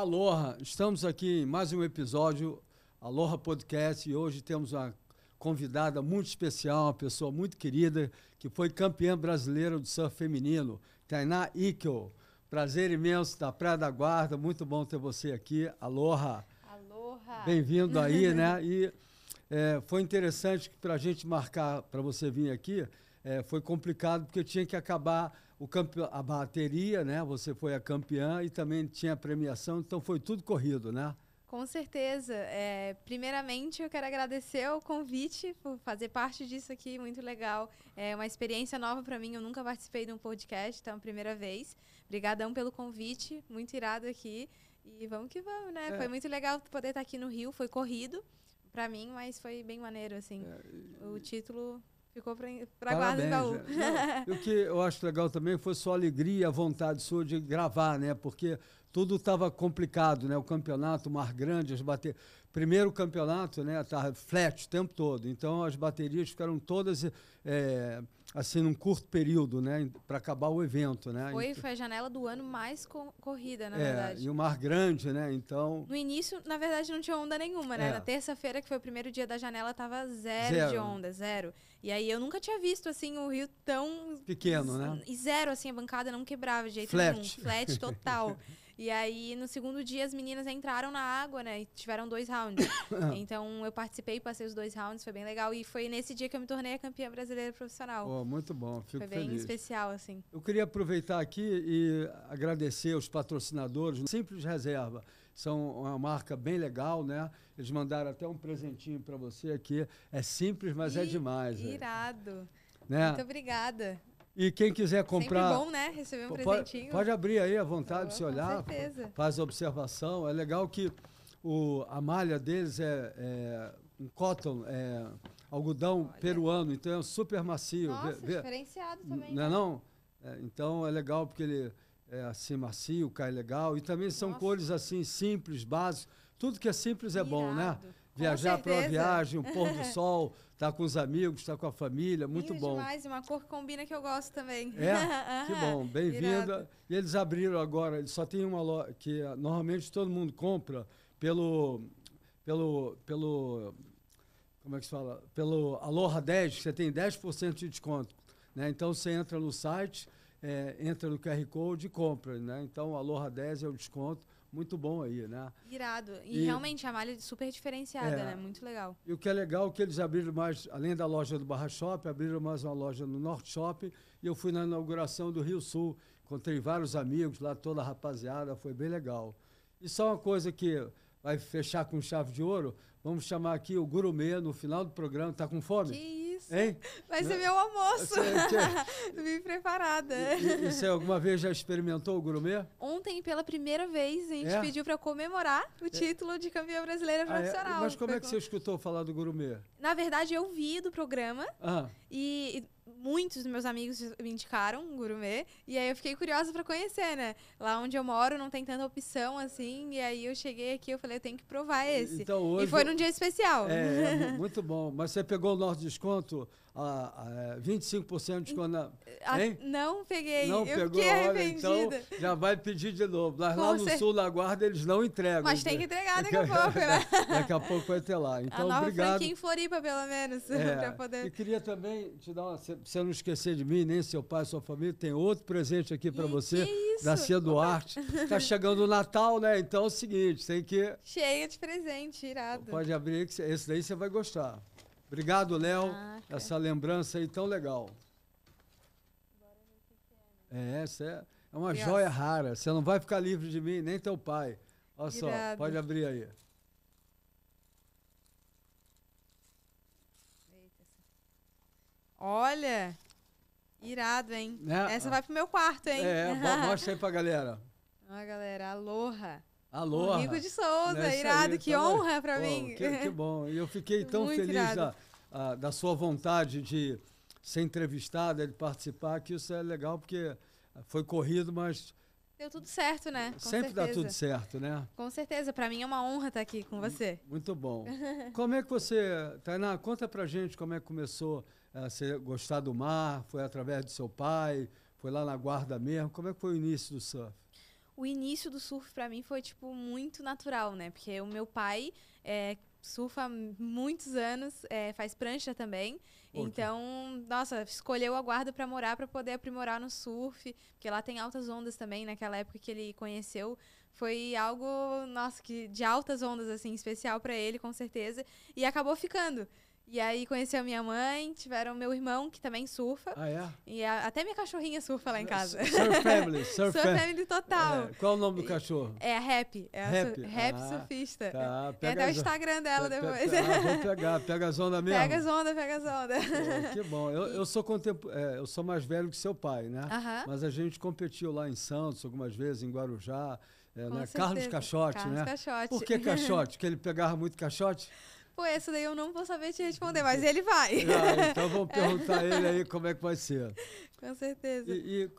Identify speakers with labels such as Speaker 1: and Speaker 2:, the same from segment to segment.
Speaker 1: Aloha, estamos aqui em mais um episódio Aloha Podcast e hoje temos uma convidada muito especial, uma pessoa muito querida, que foi campeã brasileira do surf feminino, Tainá Ikel. Prazer imenso da Praia da Guarda, muito bom ter você aqui. Aloha. Aloha. Bem-vindo aí, né? E é, foi interessante para a gente marcar para você vir aqui, é, foi complicado porque tinha que acabar o campe... a bateria, né? Você foi a campeã e também tinha a premiação, então foi tudo corrido, né?
Speaker 2: Com certeza. É, primeiramente, eu quero agradecer o convite por fazer parte disso aqui, muito legal. É uma experiência nova para mim, eu nunca participei de um podcast, então é a primeira vez. Obrigadão pelo convite, muito irado aqui. E vamos que vamos, né? É. Foi muito legal poder estar aqui no Rio, foi corrido para mim, mas foi bem maneiro, assim. É. O título Ficou para pra guarda baú. Né? Não,
Speaker 1: o que eu acho legal também foi sua alegria, a vontade sua de gravar, né? Porque tudo estava complicado, né? O campeonato, o Mar Grande, as baterias. Primeiro campeonato, né? Estava flat o tempo todo. Então as baterias ficaram todas. É, assim num curto período, né, para acabar o evento, né? Foi, então foi
Speaker 2: a janela do ano mais co corrida, na é, verdade.
Speaker 1: E o mar grande, né? Então.
Speaker 2: No início, na verdade, não tinha onda nenhuma, né? É. Na terça-feira, que foi o primeiro dia da janela, tava zero, zero, de onda, zero. E aí eu nunca tinha visto assim o rio tão
Speaker 1: pequeno, né? E
Speaker 2: zero assim, a bancada não quebrava de jeito flat. nenhum, flat total. E aí, no segundo dia, as meninas entraram na água, né? E tiveram dois rounds. então, eu participei, passei os dois rounds, foi bem legal. E foi nesse dia que eu me tornei a campeã brasileira profissional.
Speaker 1: Oh, muito bom, fico Foi bem feliz. especial, assim. Eu queria aproveitar aqui e agradecer os patrocinadores. Simples Reserva são uma marca bem legal, né? Eles mandaram até um presentinho para você aqui. É simples, mas é demais.
Speaker 2: Irado. Né? Muito obrigada.
Speaker 1: E quem quiser comprar. Sempre bom, né?
Speaker 2: Receber um presentinho. Pode,
Speaker 1: abrir aí à vontade, oh, se olhar. Com certeza. Faz observação. É legal que o, a malha deles é, é um cotton, é, algodão Olha. peruano, então é super macio. Nossa, vê, vê, diferenciado também. Não é né? não? É, então é legal porque ele é assim macio, cai legal. E também são Nossa. cores assim simples, básicas. Tudo que é simples é bom, né? Viajar para uma viagem, um pôr do sol. Tá com os amigos, tá com a família, muito Lindo bom. demais,
Speaker 2: uma cor que combina que eu gosto também. É? que bom,
Speaker 1: bem-vinda. E eles abriram agora, eles só tem uma loja que normalmente todo mundo compra pelo pelo pelo como é que se fala? Pelo Aloha 10, você tem 10% de desconto, né? Então você entra no site, é, entra no QR Code e compra, né? Então Aloha 10 é o desconto muito bom aí, né?
Speaker 2: Irado. E, e realmente a malha é super diferenciada, é, né? Muito legal.
Speaker 1: E o que é legal é que eles abriram mais, além da loja do Barra Shop, abriram mais uma loja no Norte Shop. E eu fui na inauguração do Rio Sul. Encontrei vários amigos lá, toda a rapaziada, foi bem legal. E só uma coisa que vai fechar com chave de ouro, vamos chamar aqui o Gurumê no final do programa. Tá com fome? Que
Speaker 2: Hein? Vai ser né? meu almoço. Vim preparada. E, e, você
Speaker 1: alguma vez já experimentou o gourmet?
Speaker 2: Ontem, pela primeira vez, a gente é? pediu para comemorar o é. título de campeã brasileira profissional. Ah, é? Mas como é que você
Speaker 1: escutou falar do gourmet?
Speaker 2: Na verdade, eu vi do programa ah. e, e muitos dos meus amigos me indicaram um gourmet. E aí eu fiquei curiosa para conhecer, né? Lá onde eu moro não tem tanta opção assim. E aí eu cheguei aqui eu falei, eu tenho que provar esse. Então, hoje, e foi num dia especial. É, é
Speaker 1: muito bom. Mas você pegou o nosso desconto a, a ah, 25% de desconto na. Hein?
Speaker 2: Não peguei. Não eu pegou, fiquei arrependida. Olha, então
Speaker 1: já vai pedir de novo. Mas lá no ser... sul da guarda eles não entregam. Mas tem né? que entregar daqui a pouco, né? daqui a pouco vai ter lá. Então, a nova obrigado. em
Speaker 2: Floripa, pelo menos, é, poder... E
Speaker 1: queria também te dar uma. Você não esquecer de mim, nem seu pai, sua família, tem outro presente aqui para você, da Cia Duarte.
Speaker 2: Está chegando
Speaker 1: o Natal, né? Então é o seguinte, tem que.
Speaker 2: Cheia de presente, irado. Pode
Speaker 1: abrir, esse daí você vai gostar. Obrigado, Léo. Ah, tá. Essa lembrança aí tão legal. É, essa é, é uma Criança. joia rara. Você não vai ficar livre de mim, nem teu pai. Olha só, pode abrir aí.
Speaker 2: Olha, irado, hein? É, Essa ah, vai pro meu quarto, hein? É, mostra
Speaker 1: aí pra galera.
Speaker 2: Ah, galera, aloha.
Speaker 1: Alô! Amigo de Souza, Nessa né, irado, aí, que honra para mim. Que, que bom, eu fiquei tão Muito feliz a, a, da sua vontade de ser entrevistada, de participar, que isso é legal, porque foi corrido, mas
Speaker 2: Deu tudo certo, né? Com Sempre certeza. dá tudo certo, né? Com certeza. Para mim é uma honra estar tá aqui com você. Muito bom.
Speaker 1: como é que você. Tainá, conta pra gente como é que começou a ser gostar do mar. Foi através do seu pai? Foi lá na guarda mesmo? Como é que foi o início do surf?
Speaker 2: o início do surf para mim foi, tipo, muito natural, né? Porque o meu pai é, surfa há muitos anos, é, faz prancha também. Okay. Então, nossa, escolheu a guarda para morar, para poder aprimorar no surf, porque lá tem altas ondas também, naquela época que ele conheceu. Foi algo, nossa, que de altas ondas, assim, especial para ele, com certeza. E acabou ficando. E aí conheceu a minha mãe, tiveram meu irmão, que também surfa. Ah, é? E a, até minha cachorrinha surfa lá em é, casa. Surf
Speaker 1: Family. Surf, surf Family total. É. Qual o nome do cachorro?
Speaker 2: É a Rap. É a Rap, rap ah, surfista. Tá, pega Tem até o Instagram dela depois. Pega, ah, vou
Speaker 1: pegar. Pega as ondas mesmo. Pega as
Speaker 2: ondas, pega as ondas.
Speaker 1: Oh, que bom. Eu, eu, sou é, eu sou mais velho que seu pai, né? Mas a gente competiu lá em Santos algumas vezes, em Guarujá. É, né? Carlos Caixote, né? Caixote. Por que Caixote? Porque ele pegava muito caixote?
Speaker 2: Pô, tipo, essa daí eu não vou saber te responder, mas uhum. ele vai. Ah, então vamos é. perguntar a ele aí
Speaker 1: como é que vai ser.
Speaker 2: Com certeza. E,
Speaker 1: e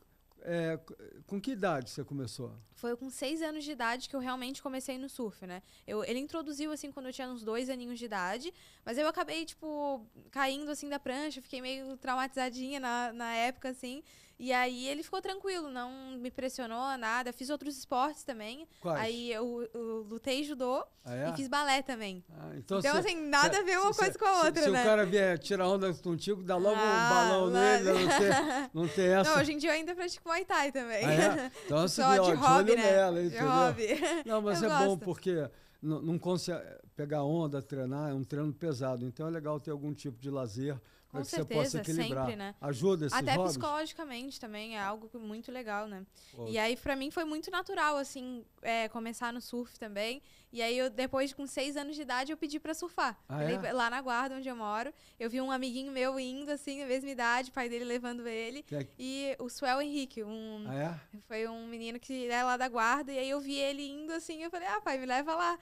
Speaker 1: é, com que idade você começou?
Speaker 2: Foi com seis anos de idade que eu realmente comecei no surf, né? Eu, ele introduziu, assim, quando eu tinha uns dois aninhos de idade, mas eu acabei, tipo, caindo, assim, da prancha, fiquei meio traumatizadinha na, na época, assim, e aí ele ficou tranquilo, não me pressionou nada. Fiz outros esportes também. Quais? Aí eu, eu lutei judô ah, é? e fiz balé também.
Speaker 1: Ah, então, então se, assim, nada se, a ver uma se, coisa com a outra, se, né? Se o cara vier tirar onda contigo, dá logo ah, um balão nele, não tem, não essa. Não, hoje
Speaker 2: em dia eu ainda pratico Muay Thai também. Ah, é?
Speaker 1: Então Só de ó, hobby, né? nela, entendeu? hobby. Não, mas eu é gosto. bom porque não, não consegue pegar onda, treinar, é um treino pesado. Então é legal ter algum tipo de lazer com é que certeza, você possa equilibrar. sempre, né? Ajuda esses Até hobbies?
Speaker 2: psicologicamente também, é algo muito legal, né? E aí, para mim, foi muito natural, assim, é, começar no surf também. E aí, eu, depois, com seis anos de idade, eu pedi para surfar. Ah, é? Lá na guarda, onde eu moro, eu vi um amiguinho meu indo, assim, na mesma idade, pai dele levando ele. É e o Suel Henrique, um, ah, é? foi um menino que é lá da guarda. E aí, eu vi ele indo, assim, eu falei, ah, pai, me leva lá.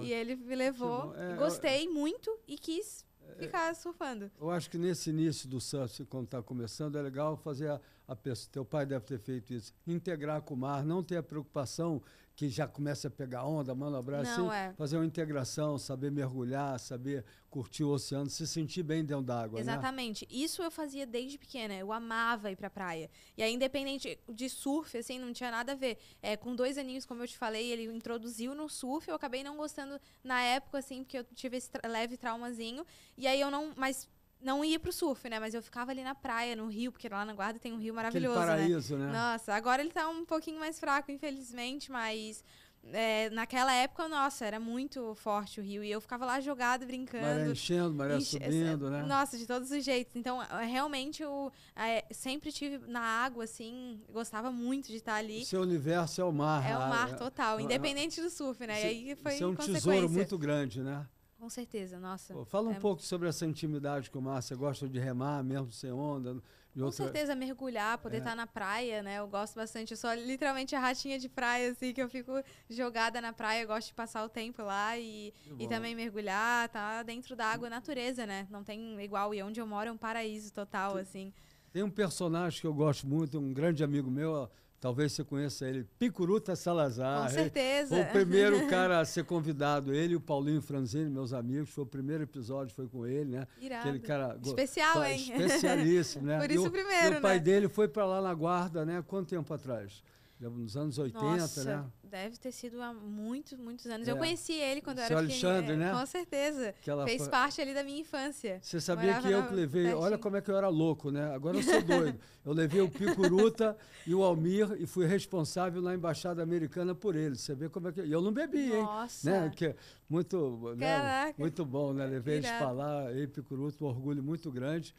Speaker 2: E ele me levou. gostei eu... muito e quis ficar surfando.
Speaker 1: Eu acho que nesse início do surf, quando está começando, é legal fazer a, a pessoa, teu pai deve ter feito isso, integrar com o mar, não ter a preocupação que já começa a pegar onda, manobrar, Não, assim, é. fazer uma integração, saber mergulhar, saber curtir o oceano, se sentir bem dentro d'água. Né?
Speaker 2: Exatamente. Né? Isso eu fazia desde pequena. Eu amava ir pra praia. E aí, independente de surf, assim, não tinha nada a ver. É, com dois aninhos, como eu te falei, ele introduziu no surf. Eu acabei não gostando na época, assim, porque eu tive esse tra leve traumazinho. E aí eu não. Mas não ia pro surf, né? Mas eu ficava ali na praia, no rio, porque lá na Guarda tem um rio maravilhoso, Aquele né? paraíso, né? né? Nossa, agora ele tá um pouquinho mais fraco, infelizmente, mas... É, naquela época, nossa, era muito forte o rio. E eu ficava lá jogada, brincando. Maré enchendo,
Speaker 1: maré enche... subindo, né? Nossa,
Speaker 2: de todos os jeitos. Então, é, realmente, eu é, sempre tive na água, assim, gostava muito de estar ali. O seu
Speaker 1: universo é o mar. É o né? mar é, total, é, é... independente
Speaker 2: do surf, né? e aí foi Isso é um tesouro muito
Speaker 1: grande, né?
Speaker 2: Com certeza, nossa. Pô, fala um é... pouco
Speaker 1: sobre essa intimidade que o Márcio gosta de remar, mesmo sem onda. Com outra... certeza,
Speaker 2: mergulhar, poder estar é. tá na praia, né? Eu gosto bastante. Eu sou literalmente a ratinha de praia, assim, que eu fico jogada na praia. Eu gosto de passar o tempo lá e, e também mergulhar, tá dentro da água, natureza, né? Não tem igual. E onde eu moro é um paraíso total, tem, assim.
Speaker 1: Tem um personagem que eu gosto muito, um grande amigo meu, Talvez você conheça ele, Picuruta Salazar. Com certeza. Foi o primeiro cara a ser convidado, ele e o Paulinho Franzini, meus amigos, foi o primeiro episódio, foi com ele, né? Irado. Aquele cara especial, hein? Especialíssimo, né? Por isso e o, primeiro, e o pai né? dele foi para lá na guarda, né? Quanto tempo atrás? Nos anos 80, Nossa. né?
Speaker 2: deve ter sido há muitos, muitos anos. É. Eu conheci ele quando eu era Alexandre, pequeno, né? Com certeza. Fez parte ali da minha infância. Você sabia Morava que eu que levei, olha
Speaker 1: como é que eu era louco, né? Agora eu sou doido. eu levei o Picuruta e o Almir e fui responsável na embaixada americana por eles. Você vê como é que eu não bebi, Nossa. hein? Nossa. Né? Que muito, né? muito bom, né? Levei Irado. eles para lá, e Picuruta, um orgulho muito grande.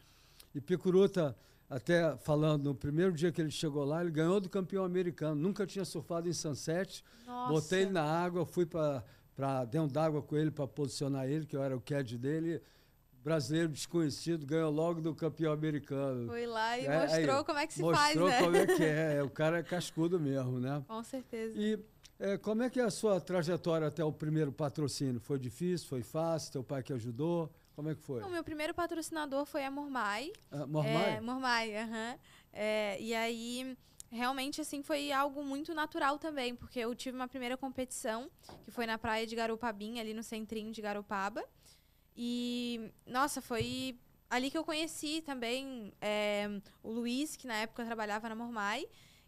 Speaker 1: E Picuruta até falando, no primeiro dia que ele chegou lá, ele ganhou do campeão americano. Nunca tinha surfado em Sunset. Nossa. Botei ele na água, fui para dentro d'água com ele para posicionar ele, que eu era o CAD dele. Brasileiro desconhecido ganhou logo do campeão americano. Foi lá e é, mostrou aí, como é que se mostrou faz, né? Mostrou como é que é. O cara é cascudo mesmo, né?
Speaker 2: Com certeza.
Speaker 1: E é, como é que é a sua trajetória até o primeiro patrocínio? Foi difícil? Foi fácil? Teu pai que ajudou? Como é que foi? O
Speaker 2: meu primeiro patrocinador foi a Mormai. Ah, Mormai? É, Mormai, aham. é, e aí, realmente, assim, foi algo muito natural também, porque eu tive uma primeira competição, que foi na praia de Garopabim, ali no centrinho de Garopaba. E, nossa, foi ali que eu conheci também é, o Luiz, que na época trabalhava na Mormai.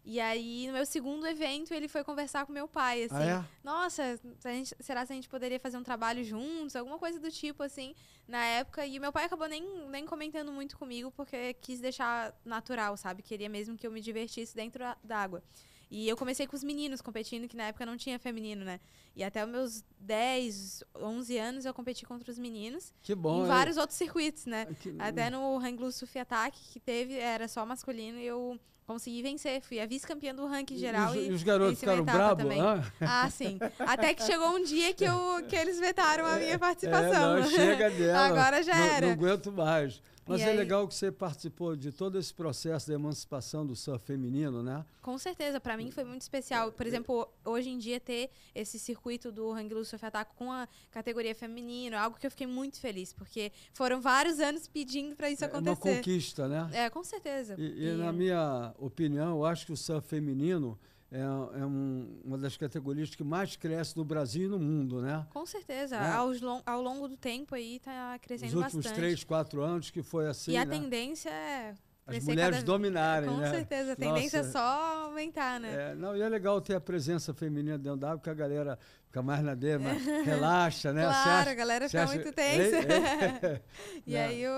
Speaker 2: E aí, no meu segundo evento, ele foi conversar com meu pai, ah, assim. Ah, é? Nossa, a gente, será que a gente poderia fazer um trabalho juntos? Alguma coisa do tipo, assim, na época. E meu pai acabou nem, nem comentando muito comigo, porque quis deixar natural, sabe? Queria mesmo que eu me divertisse dentro d'água. água e eu comecei com os meninos competindo, que na época não tinha feminino, né? E até os meus 10, 11 anos eu competi contra os meninos. Que bom. Em vários outros circuitos, né? Ah, que... Até no Hanglu Sufi Attack, que teve, era só masculino, e eu consegui vencer. Fui a vice-campeã do ranking geral. E, os, e, os garotos ficaram bravos? Ah? ah, sim. Até que chegou um dia que, eu, que eles vetaram a é, minha participação. É, não, chega dela. Agora já não, era. Não
Speaker 1: aguento mais. Mas é legal que você participou de todo esse processo de emancipação do surf feminino, né?
Speaker 2: Com certeza, para mim foi muito especial. Por exemplo, hoje em dia ter esse circuito do Hang Loose Surf Attack com a categoria feminino, é algo que eu fiquei muito feliz, porque foram vários anos pedindo para isso acontecer. É, é uma conquista, né? É, com certeza. E, e, e na é.
Speaker 1: minha opinião, eu acho que o surf feminino é, é um, uma das categorias que mais cresce no Brasil e no mundo, né?
Speaker 2: Com certeza. É. Aos, ao longo do tempo aí está crescendo bastante. Nos últimos bastante. três,
Speaker 1: quatro anos que foi assim. E a né?
Speaker 2: tendência é. As mulheres cada...
Speaker 1: dominarem, Com né? Com certeza, a tendência Nossa. é
Speaker 2: só aumentar, né?
Speaker 1: É, não, e é legal ter a presença feminina dentro da água, porque a galera fica mais na dele, relaxa, né? Claro, acha, a galera fica acha... muito tensa.
Speaker 2: e né? aí, eu,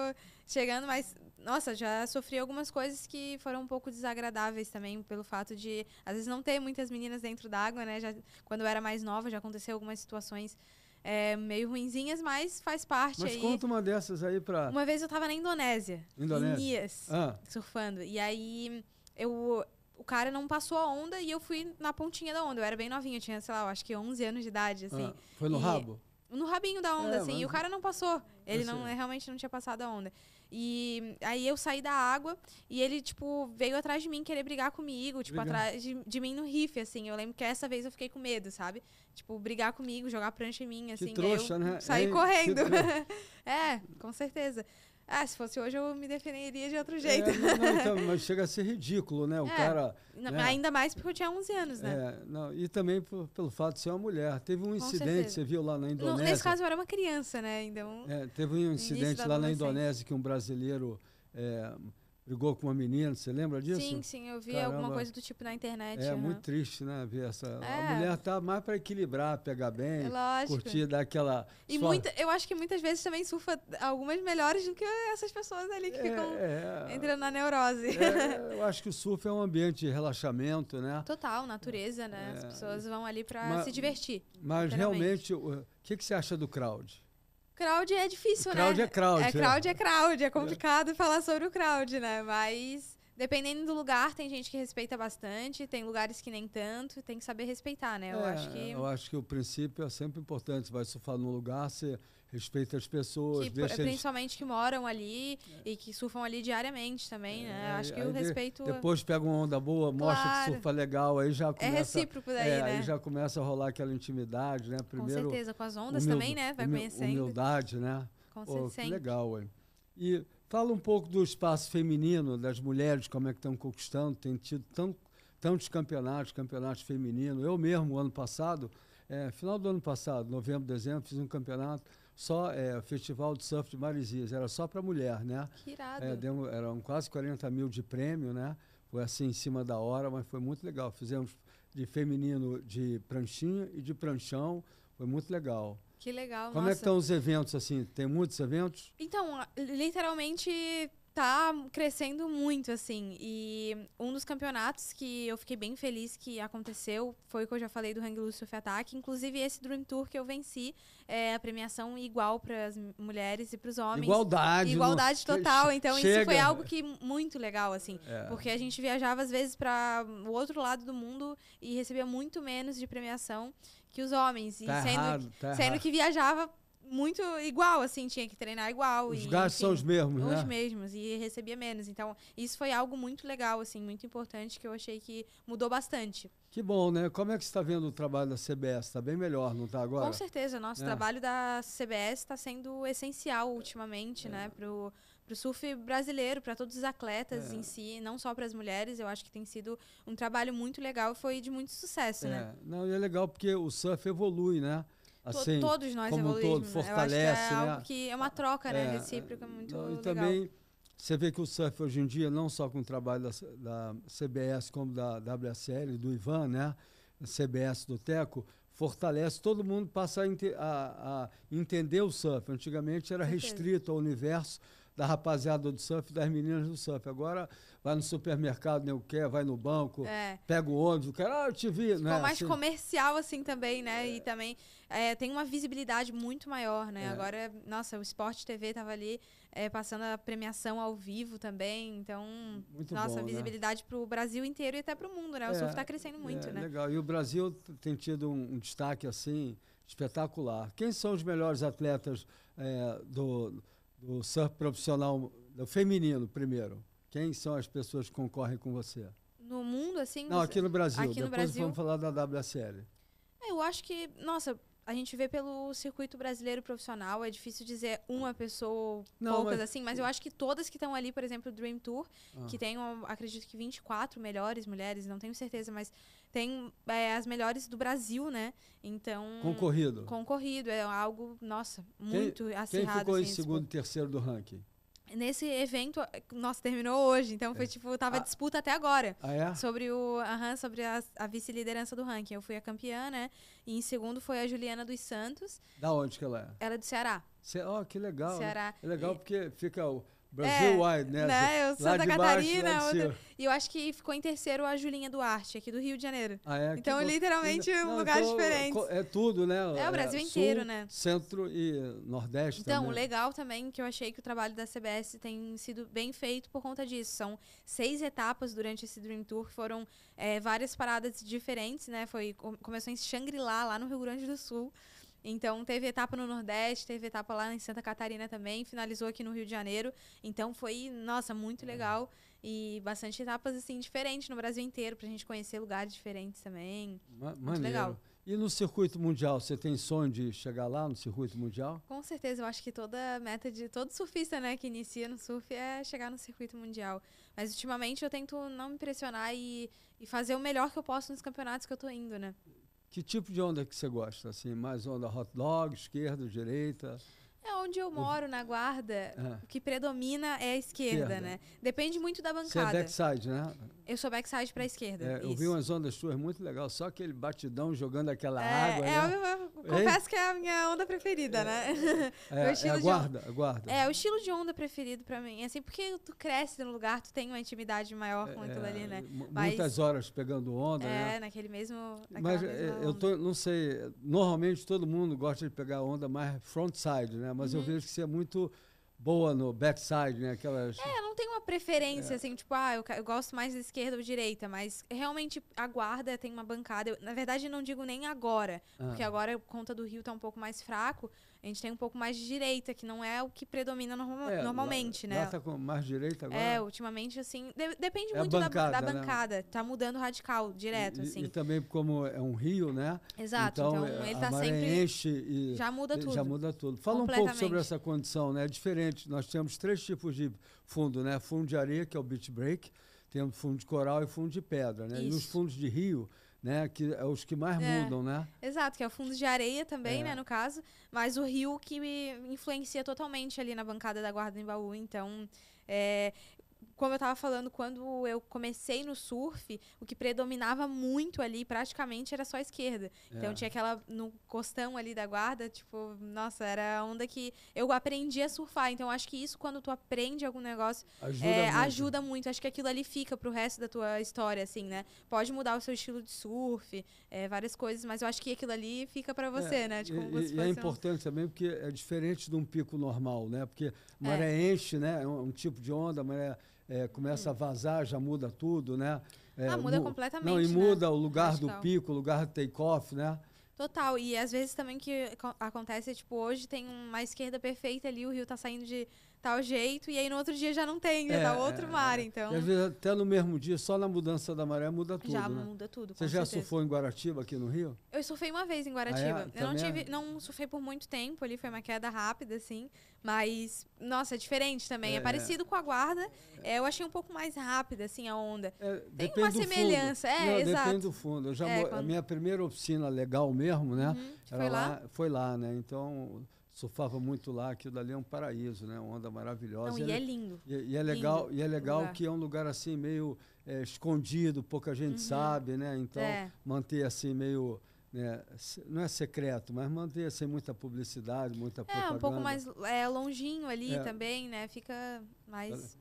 Speaker 2: chegando mais nossa, já sofri algumas coisas que foram um pouco desagradáveis também, pelo fato de, às vezes, não ter muitas meninas dentro d'água, né? Já, quando eu era mais nova, já aconteceu algumas situações é, meio ruinzinhas, mas faz parte mas aí. Mas conta
Speaker 1: uma dessas aí pra... Uma
Speaker 2: vez eu tava na Indonésia. Indonésia? Em Nias, ah. surfando. E aí, eu... O cara não passou a onda e eu fui na pontinha da onda. Eu era bem novinha, tinha, sei lá, eu acho que 11 anos de idade, assim. Ah,
Speaker 1: foi no e... rabo?
Speaker 2: no rabinho da onda, é, assim. Mas... E o cara não passou. Ele não realmente não tinha passado a onda. E aí eu saí da água e ele, tipo, veio atrás de mim querer brigar comigo, tipo, atrás de, de, mim no riff, assim. Eu lembro que essa vez eu fiquei com medo, sabe? Tipo, brigar comigo, jogar prancha em mim, assim. Que trouxa, eu né? Saí correndo. é, com certeza. Ah, se fosse hoje eu me defenderia de outro jeito. É, não, não, então,
Speaker 1: mas chega a ser ridículo, né? O é, cara. Né? Ainda
Speaker 2: mais porque eu tinha 11 anos, né?
Speaker 1: É, não, e também por, pelo fato de ser uma mulher. Teve um Com incidente, certeza. você viu lá na Indonésia. No, nesse caso
Speaker 2: eu era uma criança, né? Então,
Speaker 1: é, teve um incidente lá na Indonésia que um brasileiro é, brigou com uma menina, você lembra disso? Sim, sim, eu vi Caramba. alguma coisa
Speaker 2: do tipo na internet. É muito
Speaker 1: triste, né, ver essa. É. A mulher tá mais para equilibrar, pegar bem, Lógico. curtir daquela. E muita,
Speaker 2: eu acho que muitas vezes também surfa algumas melhores do que essas pessoas ali que é, ficam
Speaker 1: é, entrando
Speaker 2: na neurose. É,
Speaker 1: eu acho que o surf é um ambiente de relaxamento, né?
Speaker 2: Total, natureza, né? As é. pessoas vão ali para se divertir.
Speaker 1: Mas realmente, o que, que você acha do crowd?
Speaker 2: Crowd é difícil, crowd né? É crowd é crowd. É é crowd. É, é, é. complicado é. falar sobre o crowd, né? Mas dependendo do lugar, tem gente que respeita bastante, tem lugares que nem tanto, tem que saber respeitar, né? Eu é, acho que. Eu
Speaker 1: acho que o princípio é sempre importante. Vai surfar num lugar, você respeita as pessoas. Que, principalmente
Speaker 2: eles... que moram ali é. e que surfam ali diariamente também, né? é, né? Acho que o respeito. depois
Speaker 1: pega uma onda boa, claro. mostra que surfa legal, aí já é começa. É recíproco daí, é, né? Aí já começa a rolar aquela intimidade, né? Primeiro, com certeza, com as ondas também, né? Vai humil... conhecendo. Humildade, né? Com oh, legal, hein? E fala um pouco do espaço feminino, das mulheres, como é que estão conquistando, tem tido tantos campeonatos, campeonatos femininos. Eu mesmo, ano passado, é, final do ano passado, novembro, dezembro, fiz um campeonato só é, festival de surf de Marizias, era só para mulher, né? Que
Speaker 2: é, irado. É, demo,
Speaker 1: eram quase 40 mil de prêmio, né? Foi assim em cima da hora, mas foi muito legal. Fizemos de feminino de pranchinha e de pranchão, foi muito legal. Que
Speaker 2: legal, Como nossa. é que estão os
Speaker 1: eventos, assim? Tem muitos eventos?
Speaker 2: Então, literalmente tá crescendo muito, assim. E um dos campeonatos que eu fiquei bem feliz que aconteceu foi o que eu já falei do Hang Loose Attack. Inclusive, esse Dream Tour que eu venci, é a premiação igual para as mulheres e para os homens. Igualdade. Igualdade total. Então, Chega. isso foi algo que muito legal, assim. É. Porque a gente viajava, às vezes, para o outro lado do mundo e recebia muito menos de premiação que os homens. Tá e sendo, errado, tá sendo que viajava muito igual, assim, tinha que treinar igual. Os gastos são os mesmos, né? Os mesmos, e recebia menos. Então, isso foi algo muito legal, assim, muito importante, que eu achei que mudou bastante.
Speaker 1: Que bom, né? Como é que você está vendo o trabalho da CBS? Está bem melhor, não está agora? Com certeza, nosso é. trabalho
Speaker 2: da CBS está sendo essencial ultimamente, é. né? Pro, para o surf brasileiro, para todos os atletas é. em si, não só para as mulheres. Eu acho que tem sido um trabalho muito legal e foi de muito sucesso, né? é. né?
Speaker 1: Não, e é legal porque o surf evolui, né? Assim, todos nós como evoluímos. todo, né? é fortalece, né? é né? que é uma troca, né, é, recíproca é muito não, E legal. também você vê que o surf hoje em dia, não só com o trabalho da, da CBS como da WSL, do Ivan, né, CBS do Teco, fortalece, todo mundo passa a, a, a entender o surf. Antigamente era restrito ao universo da rapaziada do surf, das meninas do surf. Agora vai no supermercado, nem né, o quer, vai no banco, é. pega o ônibus, o cara, ah, eu te vi. Ficou né? mais assim.
Speaker 2: comercial assim também, né? É. E também é, tem uma visibilidade muito maior, né? É. Agora, nossa, o Sport TV tava ali é, passando a premiação ao vivo também, então, muito nossa, bom, a né? visibilidade né? para o Brasil inteiro e até para o mundo, né? O surf está é, crescendo muito, né?
Speaker 1: Legal, e o Brasil tem tido um, um destaque assim espetacular. Quem são os melhores atletas é, do, do surf profissional do feminino, primeiro? Quem são as pessoas que concorrem com você?
Speaker 2: No mundo, assim? Não, aqui no Brasil. Aqui Depois no Brasil... vamos
Speaker 1: falar da WSL.
Speaker 2: É, eu acho que, nossa, a gente vê pelo circuito brasileiro profissional, é difícil dizer uma pessoa, Não, poucas mas... assim, mas eu acho que todas que estão ali, por exemplo, o Dream Tour, ah. que tem, acredito que 24 melhores mulheres, não tenho certeza, mas tem é, as melhores do Brasil, né? Então. Concorrido. Concorrido, é algo, nossa, muito quem, acirrado. Quem ficou assim, em segundo
Speaker 1: e terceiro do ranking?
Speaker 2: Nesse evento, nossa, terminou hoje, então foi é. tipo, tava ah. disputa até agora. Ah, é? Sobre o. Uhum, sobre a, a vice-liderança do ranking. Eu fui a campeã, né? E em segundo foi a Juliana dos Santos.
Speaker 1: Da onde que ela
Speaker 2: é? Ela é do Ceará.
Speaker 1: Ce oh, que legal. Né? Ceará. É legal e... porque fica o Brasil-wide, é, né? né? Eu, Santa Catarina.
Speaker 2: E eu acho que ficou em terceiro a Julinha Duarte, aqui do Rio de Janeiro. Ah, é, então, literalmente, um lugar diferente.
Speaker 1: É tudo, né? É o Brasil é, inteiro, sul, né? Centro e Nordeste. Então, também.
Speaker 2: legal também que eu achei que o trabalho da CBS tem sido bem feito por conta disso. São seis etapas durante esse Dream Tour, foram é, várias paradas diferentes, né? Foi, começou em Xangri-Lá, lá no Rio Grande do Sul. Então teve etapa no Nordeste, teve etapa lá em Santa Catarina também, finalizou aqui no Rio de Janeiro. Então foi, nossa, muito é. legal e bastante etapas assim diferentes no Brasil inteiro para a gente conhecer lugares diferentes também.
Speaker 1: Ma muito maneiro. legal. E no circuito mundial, você tem sonho de chegar lá no circuito mundial?
Speaker 2: Com certeza, eu acho que toda meta de todo surfista, né, que inicia no surf é chegar no circuito mundial. Mas ultimamente eu tento não me pressionar e, e fazer o melhor que eu posso nos campeonatos que eu tô indo, né?
Speaker 1: Que tipo de onda que você gosta? Assim, mais onda hot dog, esquerda, direita?
Speaker 2: É onde eu moro, na guarda, é. o que predomina é a esquerda, esquerda, né? Depende muito da bancada. Você é backside, né? Eu sou backside para a é, esquerda. É, eu vi
Speaker 1: umas ondas suas muito legal, só aquele batidão jogando aquela é, água. É, né? eu, eu, confesso
Speaker 2: que é a minha onda preferida, é, né? É, é guarda guarda, É, o estilo de onda preferido para mim. Assim, porque tu cresce no lugar, tu tem uma intimidade maior com aquilo ali, né? Mas, muitas
Speaker 1: horas pegando onda. É, né?
Speaker 2: naquele mesmo. Mas eu
Speaker 1: tô, não sei. Normalmente todo mundo gosta de pegar onda mais frontside, né? Mas uhum. eu vejo que você é muito boa no backside, né? aquelas.
Speaker 2: É, não tem uma preferência, é. assim, tipo, ah, eu, eu, gosto mais da esquerda ou direita, mas realmente a guarda tem uma bancada. Eu, na verdade, não digo nem agora, ah. porque agora a conta do Rio tá um pouco mais fraco, a gente tem um pouco mais de direita, que não é o que predomina norma é, normalmente, lá, né? Lá tá
Speaker 1: com mais direita agora? É,
Speaker 2: ultimamente, assim, de, depende é muito bancada, da, da né? bancada. Tá mudando radical, direto, e, assim. E, e,
Speaker 1: também como é um rio, né? Exato, então, então ele tá sempre... enche e... Já muda tudo. Já muda tudo. Fala um pouco sobre essa condição, né? É diferente, nós temos três tipos de fundo, né? Fundo de areia, que é o beach break, temos fundo de coral e fundo de pedra, né? Isso. E nos fundos de rio né? Que é os que mais é. mudam, né?
Speaker 2: Exato, que é o fundo de areia também, é. né, no caso. Mas o rio que me influencia totalmente ali na bancada da guarda em baú. Então, é, como eu estava falando, quando eu comecei no surf, o que predominava muito ali, praticamente, era só a esquerda. Então, é. Então tinha aquela no costão ali da guarda, tipo, nossa, era a onda que eu aprendi a surfar. Então acho que isso, quando tu aprende algum negócio, ajuda, é, muito. ajuda muito. Acho que aquilo ali fica pro resto da tua história, assim, né? Pode mudar o seu estilo de surf, é, várias coisas, mas eu acho que aquilo ali fica para você, é, né? e, e é importante
Speaker 1: um... também porque é diferente de um pico normal, né? Porque é. maré enche, né? É um, é um tipo de onda, maré é, começa hum. a vazar, já muda tudo, né? É, ah, muda mu completamente. Não, e né? muda o lugar do pico, o lugar do take-off, né?
Speaker 2: Total, e às vezes também que acontece, tipo, hoje tem uma esquerda perfeita ali, o rio tá saindo de tal jeito, e aí no outro dia já não tem, já é, dá tá é, outro é, mar, então. E às
Speaker 1: vezes até no mesmo dia, só na mudança da maré muda tudo. Já né? muda tudo. Você já certeza. surfou em Guaratiba aqui no Rio?
Speaker 2: Eu surfei uma vez em Guaratiba. Ah, é? Eu não tive, é? não surfei por muito tempo, ali foi uma queda rápida, assim. Mas, nossa, é diferente também. É, é parecido com a guarda. eu achei um pouco mais rápida, assim, a onda. tem uma semelhança, fundo. é, não, exato. Depende do fundo. Eu já quando... A minha
Speaker 1: primeira oficina legal mesmo, né? Uhum, foi lá? lá? Foi lá, né? Então surfava muito lá, aquilo dali é um paraíso, né? Uma onda maravilhosa. Não, e, e é, é lindo. E, é, e é legal, lindo e é legal que é um lugar assim meio é, escondido, pouca gente uhum. sabe, né? Então é. manter assim meio né, não é secreto, mas manter assim muita publicidade, muita é, propaganda. É um pouco mais
Speaker 2: é, longinho ali é. também, né? Fica mais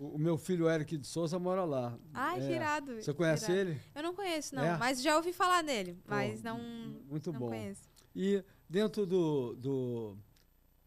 Speaker 1: o, meu filho Eric de Souza mora lá. Ah, é. virado. Você conhece ele?
Speaker 2: Eu não conheço, não, mas já ouvi falar dele, mas Pô, não.
Speaker 1: Muito não bom. Conheço. E Dentro do, do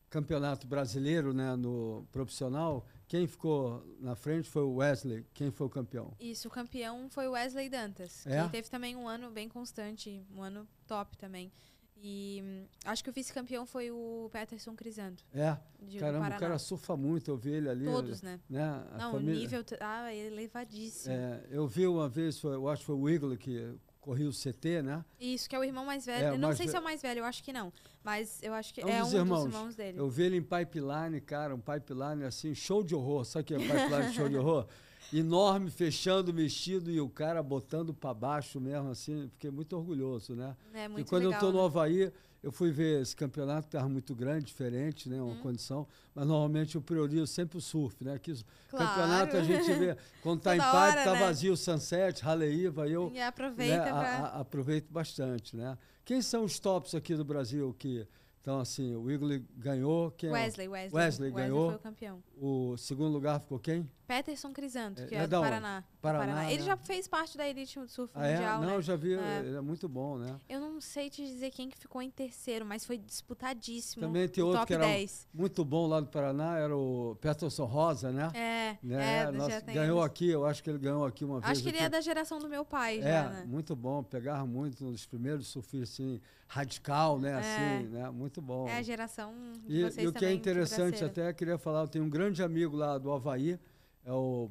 Speaker 1: Campeonato Brasileiro, né, no profissional, quem ficou na frente foi o Wesley. Quem foi o campeão?
Speaker 2: Isso, o campeão foi o Wesley Dantas, é? que teve também um ano bem constante, um ano top também. E hum, acho que o vice-campeão foi o Peterson Crisanto. É. De, Caramba, o cara
Speaker 1: surfa muito, eu vi ele ali. Todos, né? né? Não, família... o nível
Speaker 2: tá elevadíssimo. É,
Speaker 1: eu vi uma vez, foi, eu acho que foi o Igor que corria o CT, né?
Speaker 2: Isso, que é o irmão mais velho. É, eu não sei ve... se é o mais velho, eu acho que não. Mas eu acho que é um, é dos, um irmãos. dos, irmãos. dele. Eu
Speaker 1: vi ele em pipeline, cara, um pipeline assim, show de horror. Sabe o que é pipeline show de horror? Enorme, fechando, mexido e o cara botando para baixo mesmo, assim. Fiquei muito orgulhoso, né? É, muito e quando legal, eu tô no né? Havaí, eu fui ver esse campeonato, estava muito grande, diferente, né? Uma hum. condição. Mas normalmente eu priorizo sempre o surf, né? Que claro. campeonato a gente vê, quando está em parque está né? vazio o Sunset, Raleiva, eu e aproveita né, pra... a, a, aproveito bastante, né? Quem são os tops aqui do Brasil que então, assim, o Igor ganhou. Quem é Wesley, Wesley. Wesley ganhou. Wesley foi o campeão. O segundo lugar ficou quem?
Speaker 2: Peterson Crisanto, é, que é, é do Paraná. Paraná, Paraná. Ele né? já fez parte da elite do surf ah, é? mundial, é? Não, né? eu já vi, é. ele
Speaker 1: é muito bom, né?
Speaker 2: Eu não sei te dizer quem que ficou em terceiro, mas foi disputadíssimo. Também tem outro top que era 10.
Speaker 1: muito bom lá do Paraná, era o Peterson Rosa, né? É, né? é Nossa, ganhou aqui, eu acho que ele ganhou aqui uma acho vez. Acho que ele aqui. é da
Speaker 2: geração do meu pai, é, já, né?
Speaker 1: muito bom, pegava muito, um dos primeiros surfistas, assim, radical, né? É. Assim, né? Muito bom. É a
Speaker 2: geração de e, vocês E o que é interessante até,
Speaker 1: queria falar, eu tenho um grande grande amigo lá do Havaí, é o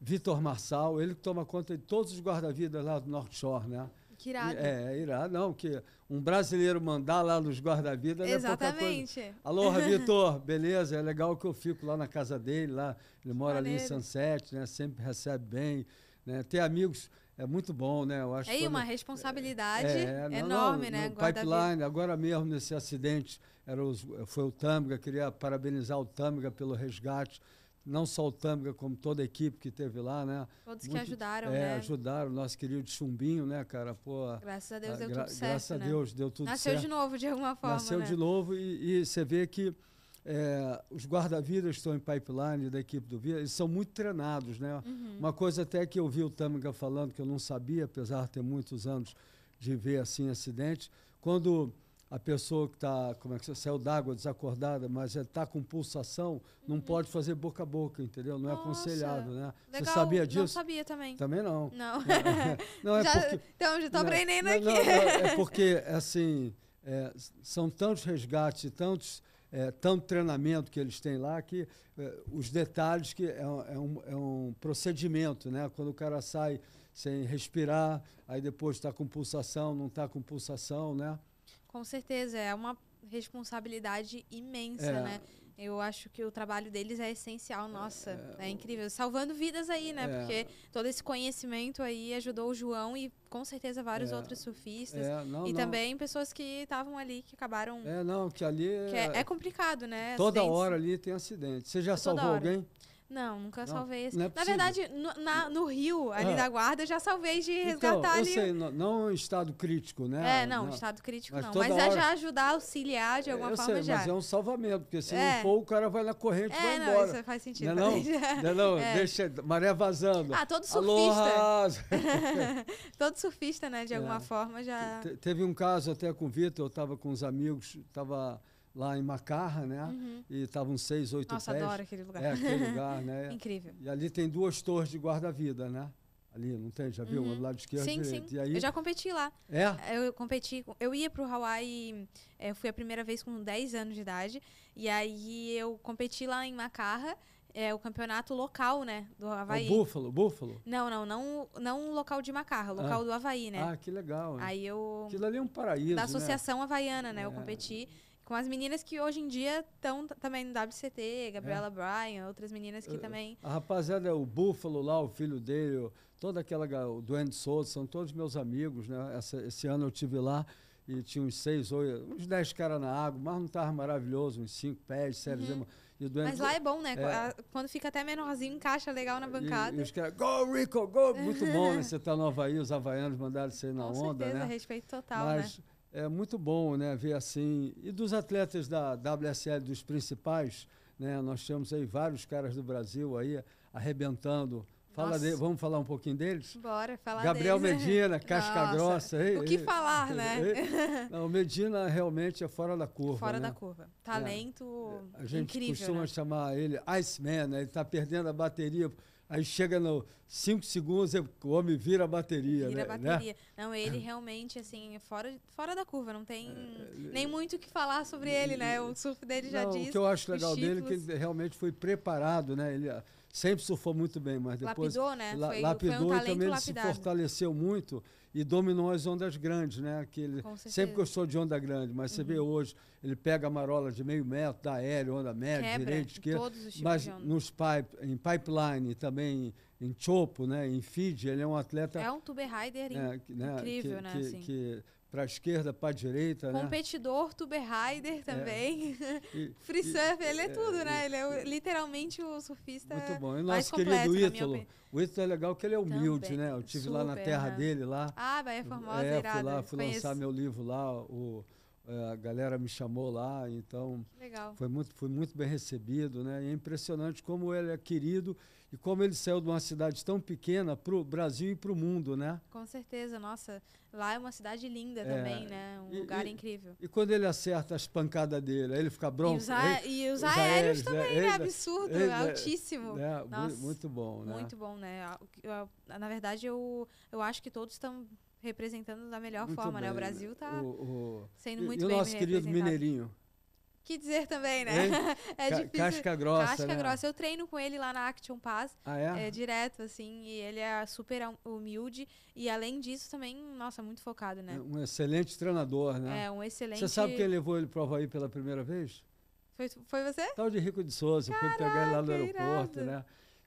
Speaker 1: Vitor Marçal, ele que toma conta de todos os guarda-vidas lá do North Shore, né?
Speaker 2: Que irado. É,
Speaker 1: é irado, não, que um brasileiro mandar lá nos guarda-vidas é Alô, Vitor, beleza? É legal que eu fico lá na casa dele, lá, ele mora ali em Sunset, né? Sempre recebe bem, né? Tem amigos é muito bom, né? Eu acho é quando, uma responsabilidade é, é, enorme, não, né? No pipeline, agora mesmo nesse acidente, era os, foi o Tâmega, queria parabenizar o Tâmega pelo resgate. Não só o Tâmega, como toda a equipe que teve lá, né? Todos muito, que ajudaram, é, né? ajudaram. Nosso querido Chumbinho, né, cara? Pô, graças a Deus deu gra tudo certo. Graças a né? Deus deu tudo Nasceu certo. Nasceu de novo, de alguma forma. Nasceu né? de novo e, e você vê que é, os guarda-vidas estão em pipeline da equipe do Vila, eles são muito treinados, né? Uhum. Uma coisa até que eu vi o Tâmiga falando, que eu não sabia, apesar de ter muitos anos de ver assim acidentes, quando a pessoa que está, como é que se saiu d'água desacordada, mas está é, com pulsação, não uhum. pode fazer boca a boca, entendeu? Não é Nossa. é aconselhado, né? Legal. Você sabia disso? Não sabia também. Também não. Não. não, é já, porque, então, já estou aprendendo não, aqui. Não, é porque, assim, é, são tantos resgates, tantos é, tanto treinamento que eles têm lá, que é, os detalhes que é, é, um, é um procedimento, né? Quando o cara sai sem respirar, aí depois está com pulsação, não está com pulsação, né?
Speaker 2: Com certeza, é uma responsabilidade imensa, é. né? Eu acho que o trabalho deles é essencial, nossa, é, é incrível. Salvando vidas aí, né? É, Porque todo esse conhecimento aí ajudou o João e com certeza vários é, outros surfistas. É, não, e não. também pessoas que estavam ali, que acabaram.
Speaker 1: É, não, que ali. Que é, é, é
Speaker 2: complicado, né? Toda acidentes.
Speaker 1: hora ali tem acidente. Você já toda salvou hora. alguém?
Speaker 2: Não, nunca não, salvei esse. É na verdade, no, na, no Rio, ali é. da Guarda, eu já salvei de então, resgatar então, eu ali. Sei,
Speaker 1: não, não estado crítico, né? É, não, não. estado crítico mas não. Mas hora... é já
Speaker 2: ajudar, auxiliar de é, alguma eu forma sei, já. Mas é
Speaker 1: um salvamento, porque se é. não for, o cara vai na corrente e é, vai embora. Não, isso
Speaker 2: faz sentido. Não, é não, não, é, é. deixa
Speaker 1: maré vazando. Ah, todo surfista.
Speaker 2: todo surfista, né, de alguma forma já. Te,
Speaker 1: teve um caso até com o Vitor, eu estava com uns amigos, estava lá em Macarra, né? Uhum. E estavam seis, oito Nossa, pés. Nossa, adoro aquele lugar. É, aquele lugar, né? Incrível. E ali tem duas torres de guarda-vida, né? Ali, não tem? Já viu? Uhum. Do lado esquerdo sim, direito. Sim, e aí... Eu já
Speaker 2: competi lá. É? Eu competi. Eu ia para o Hawaii, eu é, fui a primeira vez com 10 anos de idade. E aí eu competi lá em Macarra é o campeonato local, né? Do Havaí. O
Speaker 1: Búfalo, Búfalo?
Speaker 2: Não, não, não, não local de Macarra, ah. local ah. do Havaí, né? Ah, que
Speaker 1: legal. Aí
Speaker 2: eu. Aquilo
Speaker 1: ali é um paraíso. Da né? Associação
Speaker 2: né? Havaiana, né? É. Eu competi com as meninas que hoje em dia estão também no WCT, Gabriela é. Bryan, outras meninas que uh, também.
Speaker 1: A rapaziada, o Búfalo lá, o filho dele, toda aquela. O Duende Souza, são todos meus amigos, né? Essa, esse ano eu tive lá e tinha uns seis, oito, uns dez caras na água, mas não estava maravilhoso, uns cinco pés, sério. Uhum. E mas lá é bom, né? É.
Speaker 2: Quando fica até menorzinho, encaixa legal na bancada. E, e
Speaker 1: os caras, go Rico, go! Muito bom, né? Você tá no Havaí, os havaianos mandaram você na Com onda, certeza, né?
Speaker 2: respeito total, mas, né?
Speaker 1: é muito bom né, ver assim. E dos atletas da WSL, dos principais, né, nós temos aí vários caras do Brasil aí arrebentando. Fala de, vamos falar um pouquinho deles? Bora, falar Gabriel deles. Né? Medina, Casca Nossa. Grossa. Ei, o que ei, falar, ei, né? Não, Medina realmente é fora da curva. Fora né? da curva.
Speaker 2: Talento é. A gente incrível, costuma né?
Speaker 1: chamar ele Iceman, né? ele está perdendo a bateria aí chega no 5 segundos, é o homem vira a bateria. Vira né? a bateria.
Speaker 2: Né? Não, ele realmente, assim, fora, fora da curva, não tem é, nem muito o que falar sobre ele, né? O surf dele já não, diz. O que eu acho legal dele é que ele
Speaker 1: realmente foi preparado, né? Ele ah, sempre surfou muito bem, mas depois. Lapidou, né? La, foi, lapidou foi um e também ele se fortaleceu muito e dominou as ondas grandes, né? Que ele, sempre gostou de onda grande, mas uhum. você vê uhum. hoje, ele pega a marola de meio metro, da aérea, onda média, Quebra, direita, esquerda. Todos os mas nos pipe, em pipeline também, em chopo, né? Em feed, ele é um atleta. É um
Speaker 2: tuber rider é, né? incrível, que, né? Que, assim.
Speaker 1: que, para a esquerda, para a direita. Né?
Speaker 2: Competidor, né? tuberrider é. também. É. E, Free surf, ele é, é tudo, né? Ele é literalmente o surfista. Muito bom. E nosso querido Ítalo.
Speaker 1: O Ítalo é legal que ele é humilde, também. né? Eu tive Super, lá na terra né? dele lá. Ah, Bahia Formosa, é, irado. Fui lá, fui Conheço. lançar meu livro lá, o, é, a galera me chamou lá, então legal. foi muito foi muito bem recebido, né? E é impressionante como ele é querido e como ele saiu de uma cidade tão pequena para o Brasil e para o mundo, né?
Speaker 2: Com certeza, nossa, lá é uma cidade linda é, também, né? Um e, lugar e, incrível.
Speaker 1: E quando ele acerta as pancadas dele, ele fica bronco. E os, a, e os, os aéreos, aéreos, né? também, né? é absurdo, ele, é né? altíssimo. Né? Nossa, muito bom, né? Muito
Speaker 2: bom, né? Na verdade, eu, eu acho que todos estão representando da melhor muito forma, bem, né? O Brasil está sendo muito e, bem E o nosso querido
Speaker 1: Mineirinho
Speaker 2: que dizer também, né? É, é difícil. Casca grossa. Casca né? grossa. Eu treino com ele lá na Action Pass. Ah, é? é? Direto, assim. E ele é super hum, humilde. E além disso, também, nossa, muito focado, né? É
Speaker 1: um excelente treinador, né? É, um excelente. Você sabe quem levou ele pro Havaí pela primeira vez? Foi, foi você? Tal de Rico de Souza. Caraca, fui pegar ele lá no aeroporto, irado. né?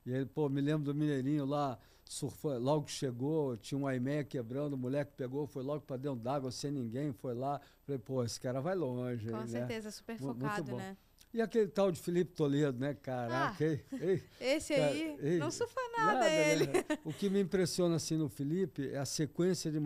Speaker 1: E ele, pô, me lembro do Mineirinho lá surfou, logo chegou, tinha um Aimeia quebrando, o moleque pegou, foi logo para dentro d'água, sem ninguém, foi lá. Falei, pô, esse cara vai longe. Com aí, né? certeza, né? super focado, muito né? E aquele tal de Felipe Toledo, né? Caraca, ah, ei, ei,
Speaker 2: esse cara, aí ei, não surfa nada, nada né, né? ele. Né?
Speaker 1: O que me impressiona assim no Felipe é a sequência de,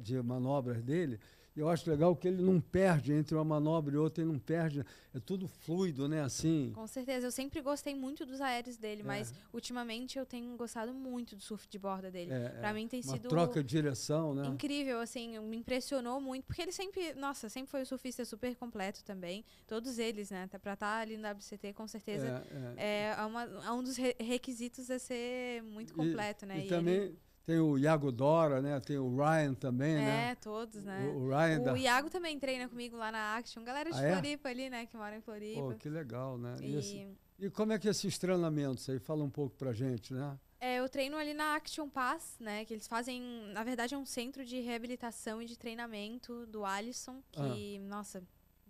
Speaker 1: de manobras dele eu acho legal que ele não perde entre uma manobra e outra, ele não perde. É tudo fluido, né? Assim.
Speaker 2: Com certeza. Eu sempre gostei muito dos aéreos dele, é. mas ultimamente eu tenho gostado muito do surf de borda dele. É, pra é. mim tem uma sido. Troca de
Speaker 1: direção, né?
Speaker 2: Incrível, assim, me impressionou muito, porque ele sempre, nossa, sempre foi um surfista super completo também. Todos eles, né? Pra estar tá ali na WCT, com certeza. É, é. é uma, é um dos requisitos é ser muito completo, e, né? E, e também. Ele
Speaker 1: tem o Iago Dora, né? Tem o Ryan também, é, né? É,
Speaker 2: todos, né? O, o
Speaker 1: Ryan. O da... Iago
Speaker 2: também treina comigo lá na Action. Galera de ah, é? Floripa é? ali, né? Que mora em Floripa. Pô, que
Speaker 1: legal, né? E, e, esse, e como é que é esses treinamentos aí? Fala um pouco pra gente, né?
Speaker 2: É, eu treino ali na Action Pass, né? Que eles fazem, na verdade, é um centro de reabilitação e de treinamento do Alisson, que, ah. nossa,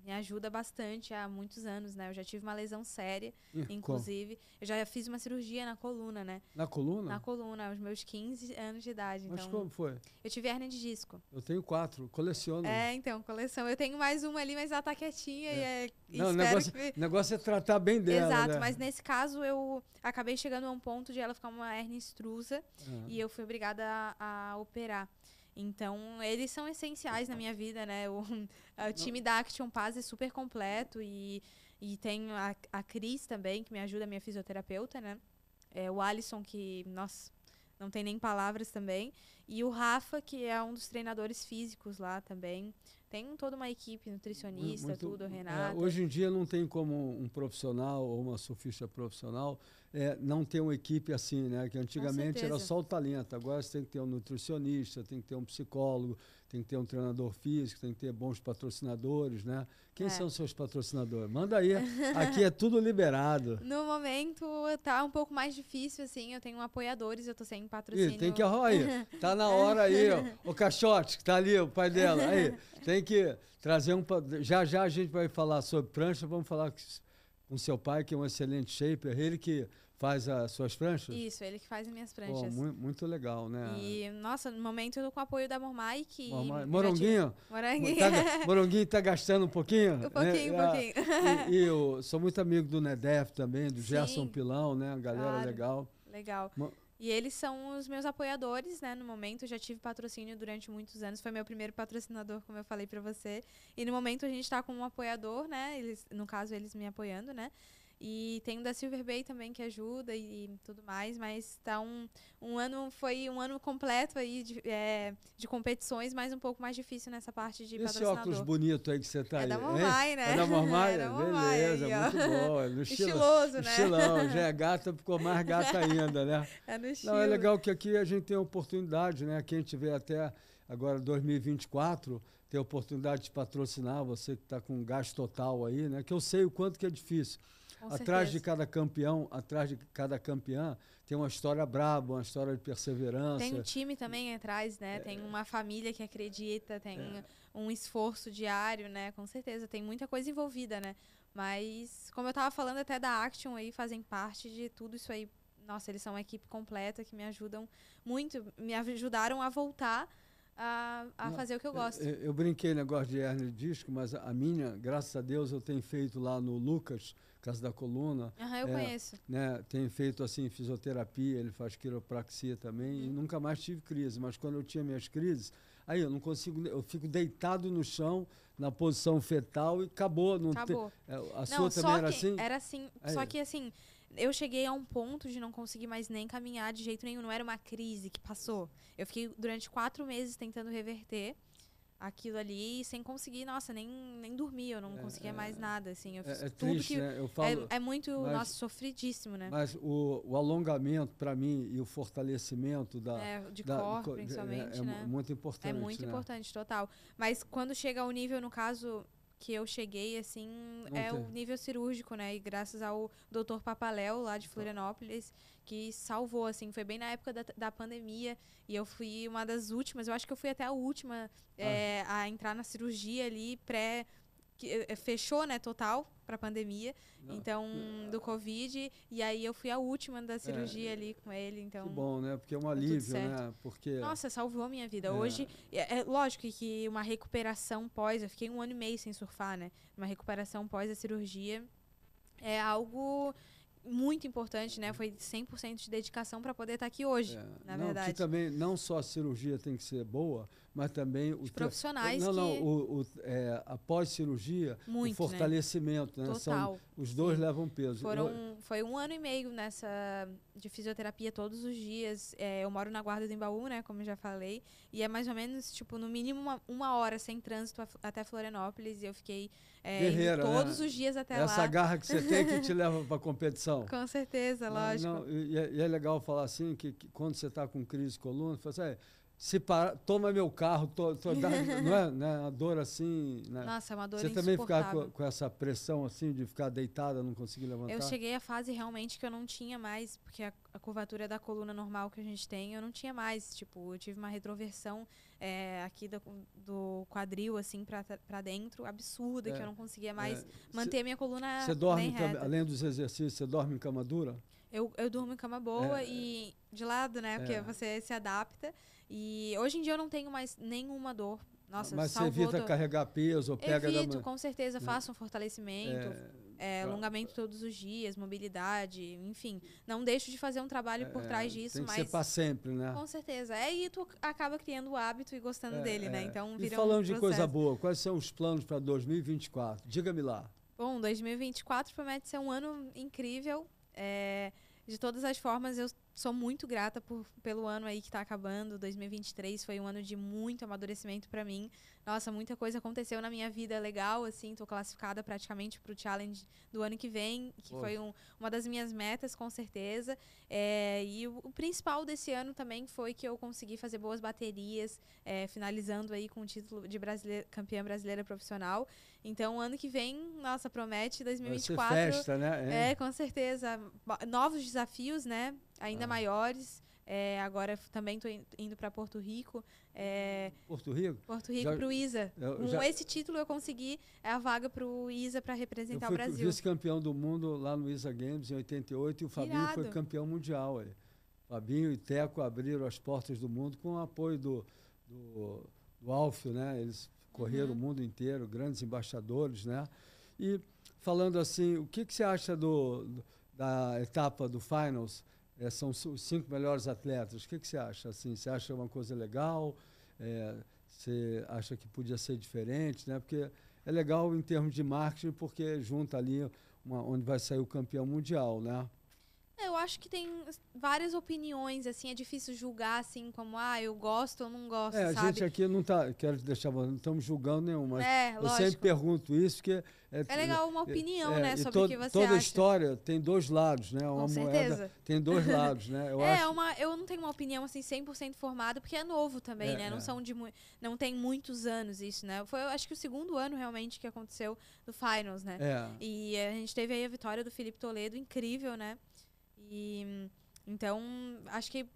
Speaker 2: me ajuda bastante há muitos anos, né? Eu já tive uma lesão séria, Ih, inclusive. Como? Eu já fiz uma cirurgia na coluna, né? Na coluna? Na coluna, aos meus 15 anos de idade. Mas então, como foi? Eu tive hernia de disco.
Speaker 1: Eu tenho quatro, coleciono. É,
Speaker 2: então, coleção. Eu tenho mais uma ali, mas ela tá quietinha é. e é... Não, o negócio, que...
Speaker 1: negócio é tratar bem dela, Exato, né? mas
Speaker 2: nesse caso eu acabei chegando a um ponto de ela ficar uma hernia extrusa ah. e eu fui obrigada a, a operar. Então, eles são essenciais na minha vida, né? O, o time da Action Paz é super completo e, e tem a, a Cris também, que me ajuda, minha fisioterapeuta, né? É, o Alisson, que, nossa, não tem nem palavras também. E o Rafa, que é um dos treinadores físicos lá também. Tem toda uma equipe, nutricionista, Muito, tudo, Renato. É, hoje
Speaker 1: em dia não tem como um profissional ou uma surfista profissional é, não ter uma equipe assim, né? Que antigamente era só o talento, agora você tem que ter um nutricionista, tem que ter um psicólogo, tem que ter um treinador físico, tem que ter bons patrocinadores, né? Quem é. são seus patrocinadores? Manda aí, aqui é tudo liberado.
Speaker 2: No momento tá um pouco mais difícil, assim, eu tenho apoiadores, eu tô sem patrocínio. Ih, tem que, ó, aí,
Speaker 1: tá na hora aí, ó, o Caixote, que tá ali, o pai dela, aí, tem que trazer um, já já a gente vai falar sobre prancha, vamos falar que com seu pai, que é um excelente shaper. É ele que faz as suas pranchas?
Speaker 2: Isso, ele que faz as minhas pranchas. Oh, muito,
Speaker 1: muito, legal, né?
Speaker 2: E, nossa, no momento com o apoio da Mormai, que... Mormai. Moronguinho? Moronguinho. Tá,
Speaker 1: Moronguinho tá gastando um pouquinho? Um pouquinho, né? um é, pouquinho. E, e, eu sou muito amigo do Nedef também, do Sim. Gerson Pilão, né? galera claro. legal.
Speaker 2: Legal. Mo e eles são os meus apoiadores, né? No momento, já tive patrocínio durante muitos anos. Foi meu primeiro patrocinador, como eu falei para você. E no momento a gente está com um apoiador, né? Eles, no caso, eles me apoiando, né? E tem o da Silver Bay também que ajuda e, e tudo mais, mas tá um, um ano, foi um ano completo aí de, é, de competições, mas um pouco mais difícil nessa parte de Esse patrocinador. óculos
Speaker 1: bonito aí que você tá é aí. Da Mormai, né? É da Mormai, é da Mormai, beleza, aí, muito bom. É no estilo, Estiloso, né? Estilão, já é gata, ficou mais gata ainda, né? É no estilo. Não, é legal que aqui a gente tem a oportunidade, né? Quem tiver até agora 2024 ter a oportunidade de patrocinar você que está com gasto total aí, né? Que eu sei o quanto que é difícil. Com atrás certeza. de cada campeão, atrás de cada campeã, tem uma história braba, uma história de perseverança. Tem um
Speaker 2: time também atrás, né? É. Tem uma família que acredita, tem é. um esforço diário, né? Com certeza, tem muita coisa envolvida, né? Mas, como eu estava falando até da Action aí, fazem parte de tudo isso aí. Nossa, eles são uma equipe completa que me ajudam muito, me ajudaram a voltar a, a Não, fazer o que eu gosto. Eu,
Speaker 1: eu brinquei negócio de hernia de disco, mas a minha, graças a Deus, eu tenho feito lá no Lucas Casa da Coluna. Aham, eu é, conheço. Né, tem feito assim fisioterapia, ele faz quiropraxia também. Uhum. E nunca mais tive crise, mas quando eu tinha minhas crises, aí eu não consigo, eu fico deitado no chão, na posição fetal e acabou. Não acabou. Te, é, a sua também era assim? Era assim, aí. só que
Speaker 2: assim, eu cheguei a um ponto de não conseguir mais nem caminhar de jeito nenhum. Não era uma crise que passou. Eu fiquei durante quatro meses tentando reverter aquilo ali sem conseguir, nossa, nem, nem dormir, eu não é, conseguia é, mais nada, assim, eu é, é fiz é, tudo triste, que... Né? Eu falo, é, é, muito, mas, nossa, sofridíssimo, né? Mas
Speaker 1: o, o alongamento, para mim, e o fortalecimento da... É, de da, principalmente, né? É muito importante, É muito né? importante,
Speaker 2: total. Mas quando chega ao nível, no caso, que eu cheguei, assim, é o nível cirúrgico, né? E graças ao doutor Papaléu, lá de Florianópolis, que salvou, assim. Foi bem na época da, da pandemia e eu fui uma das últimas, eu acho que eu fui até a última ah. é, a entrar na cirurgia ali, pré... Que, eh, fechou, né, total para a pandemia, Não. então é. do Covid, e aí eu fui a última da é, cirurgia é, ali com ele, então. Que bom,
Speaker 1: né? Porque é um alívio, né? Porque Nossa,
Speaker 2: salvou a minha vida. É. Hoje, é, é, lógico que uma recuperação pós, eu fiquei um ano e meio sem surfar, né? Uma recuperação pós a cirurgia é algo muito importante, né? Foi 100% de dedicação para poder estar tá aqui hoje, é. na não, verdade. Que
Speaker 1: também não só a cirurgia tem que ser boa, mas também os profissionais. Não, não, que... o, o é, cirurgia
Speaker 2: o né? fortalecimento.
Speaker 1: Né? né? São, os dois Sim. levam peso. Foram, eu...
Speaker 2: É? Foi um ano e meio nessa de fisioterapia todos os dias. É, eu moro na Guarda do Embaú, né, como já falei, e é mais ou menos, tipo, no mínimo uma, uma hora sem trânsito a, até Florianópolis, e eu fiquei é, né? todos né? os dias até Essa lá. Essa garra que você tem que te
Speaker 1: leva para competição. Com certeza, lógico. Não, não, e, é, e, é legal falar assim, que, que quando você está com crise de coluna, você fala assim, é, se para, toma meu carro, tô, tô, dá, não é? Né? A dor assim. Né? Nossa, é uma dor Você também ficar com, com, essa pressão assim de ficar deitada, não conseguir levantar? Eu cheguei
Speaker 2: à fase realmente que eu não tinha mais, porque a, a curvatura da coluna normal que a gente tem, eu não tinha mais. Tipo, eu tive uma retroversão é, aqui do, do, quadril, assim, pra, dentro, absurda, é, que eu é, não conseguia mais é, manter cê, a minha coluna. Você dorme, além
Speaker 1: dos exercícios, você dorme em cama dura?
Speaker 2: Eu, eu durmo em cama boa é, é. e de lado, né? Porque você se adapta. E hoje em dia eu não tenho mais nenhuma dor. Nossa, Mas você evita do... carregar
Speaker 1: peso ou pega... Evito, da... com certeza. Né? Faço
Speaker 2: um fortalecimento, é, é, tá. alongamento todos os dias, mobilidade, enfim. Não deixo de fazer um trabalho é, por trás disso, tem que mas... ser para
Speaker 1: sempre, né? Com
Speaker 2: certeza. É, e tu acaba criando o hábito e gostando é, dele, né? É. Então, vira E falando um de coisa
Speaker 1: boa, quais são os planos para 2024? Diga-me lá.
Speaker 2: Bom, 2024 promete ser um ano incrível. É, de todas as formas, eu Sou muito grata por, pelo ano aí que está acabando. 2023 foi um ano de muito amadurecimento para mim. Nossa, muita coisa aconteceu na minha vida legal, assim. Tô classificada praticamente para o challenge do ano que vem, que Boa. foi um, uma das minhas metas, com certeza. É, e o, o, principal desse ano também foi que eu consegui fazer boas baterias, é, finalizando aí com o título de brasileira, campeã brasileira profissional. Então, ano que vem, nossa, promete 2024. Vai ser festa, né? é, é com certeza. Novos desafios, né? ainda ah. maiores. É, agora também estou indo para Porto Rico. É, Porto Rico? Porto Rico para o ISA. Eu, Com já, esse título eu consegui é a vaga para o ISA para representar o Brasil. Eu fui
Speaker 1: vice-campeão do mundo lá no ISA Games em 88 e o Fabinho Irado. foi campeão mundial. Fabinho e Teco abriram as portas do mundo com o apoio do, do, do Alfio, né? Eles correram uhum. o mundo inteiro, grandes embaixadores, né? E falando assim, o que, que você acha do, da etapa do Finals? é, são os cinco melhores atletas. O que, que você acha? Assim, você acha uma coisa legal? É, você acha que podia ser diferente? Né? Porque é legal em termos de marketing, porque junta ali uma, onde vai sair o campeão mundial, né?
Speaker 2: Eu acho que tem várias opiniões, assim, é difícil julgar, assim, como, ah, eu gosto ou não gosto, é, sabe? a gente aqui
Speaker 1: não tá, quero deixar, não estamos julgando nenhum, mas é, eu lógico. sempre pergunto isso, porque... É, é legal uma é, opinião, é, né, sobre to, o que você Toda acha. história tem dois lados, né? Uma Com certeza. moeda tem dois lados, né? Eu é, acho...
Speaker 2: uma, eu não tenho uma opinião, assim, 100% formada, porque é novo também, é, né? Não é. são de... Não tem muitos anos isso, né? Foi, eu acho que o segundo ano, realmente, que aconteceu do Finals, né? E a gente teve aí a vitória do Felipe Toledo, incrível, né? E então, acho que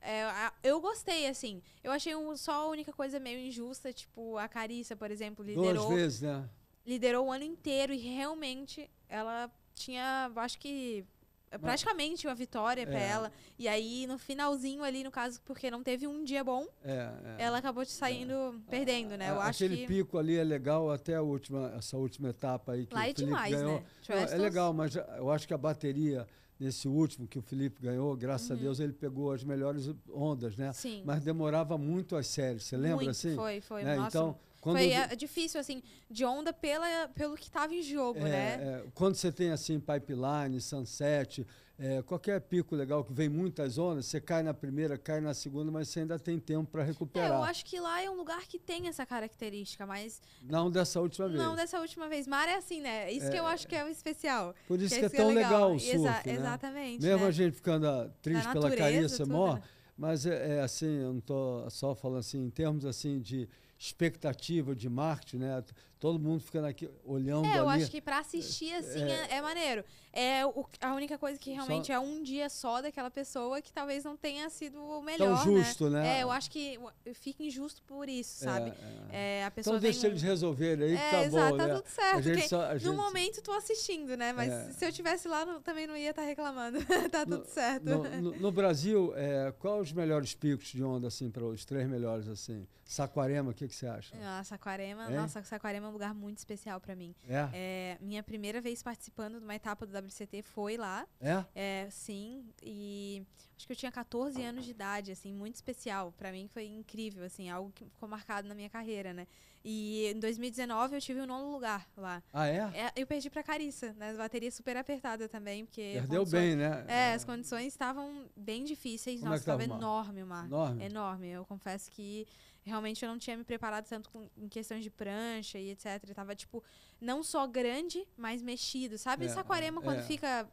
Speaker 2: é, eu gostei, assim. Eu achei um, só a única coisa meio injusta, tipo, a Carissa, por exemplo, liderou. Duas vezes, né? Liderou o ano inteiro e realmente ela tinha, acho que é, praticamente uma vitória é. para ela. E aí, no finalzinho ali, no caso, porque não teve um dia bom,
Speaker 1: é, é, ela
Speaker 2: acabou saindo é. perdendo, né? É, eu a, acho aquele que...
Speaker 1: pico ali é legal até a última, essa última etapa aí que Lá o é Felipe demais, ganhou. né? Tipo, não, é legal, mas eu acho que a bateria nesse último que o Felipe ganhou, graças uhum. a Deus ele pegou as melhores ondas, né? Sim. Mas demorava muito as séries, você lembra muito, assim? Foi, foi. Né? Nossa, então, quando foi é,
Speaker 2: difícil, assim, de onda pela, pelo que estava em jogo, é, né?
Speaker 1: É, quando você tem, assim, Pipeline, Sunset, é, qualquer pico legal que vem muitas ondas, você cai na primeira, cai na segunda, mas você ainda tem tempo para recuperar. É, eu acho
Speaker 2: que lá é um lugar que tem essa característica, mas.
Speaker 1: Não dessa última vez. Não
Speaker 2: dessa última vez. Mar é assim, né? Isso é... que eu é. acho que é o especial. Por isso que, que é, tão é legal, legal o surf, Exa né? Exatamente. Mesmo né? a
Speaker 1: gente ficando ah, triste pela carícia, morre. Né? Mas é, é, assim, eu não estou só falando assim, em termos assim de expectativa de marketing, né? Todo mundo ficando aqui olhando. É, eu ali. acho que
Speaker 2: para assistir é, assim é. é, é, maneiro. É o, a única coisa que realmente só... é um dia só daquela pessoa que talvez não tenha sido o melhor. Tão né? justo, né? né? É, eu acho que fica injusto por isso, é, sabe? É, é. a então pessoa então deixa eles
Speaker 1: resolverem aí, é, tá exato, bom. Tá né? tudo certo. A gente só, a gente... No
Speaker 2: momento tô assistindo, né? Mas se eu tivesse lá, não, também não ia estar tá reclamando. tá tudo no, certo. No,
Speaker 1: no, no Brasil, é, qual os melhores picos de onda, assim, para os três melhores, assim? Saquarema, o que, que você acha?
Speaker 2: Ah, Saquarema, nossa, Saquarema lugar muito especial para mim. É. é. Minha primeira vez participando de uma etapa do WCT foi lá. É? é sim, e acho que eu tinha 14 anos de idade, assim, muito especial. para mim foi incrível, assim, algo que ficou marcado na minha carreira, né? E em 2019 eu tive o um nono lugar lá. Ah, é? é eu perdi pra Carissa, né? Bateria super apertada também, porque... Perdeu bem, né? É, é, as condições estavam bem difíceis. Como é Nossa, é estava enorme o mar. Enorme? Enorme. Eu confesso que realmente eu não tinha me preparado tanto com, em questões de prancha e etc. Eu tava, tipo, não só grande, mas mexido. Sabe é, Saquarema é, quando é. fica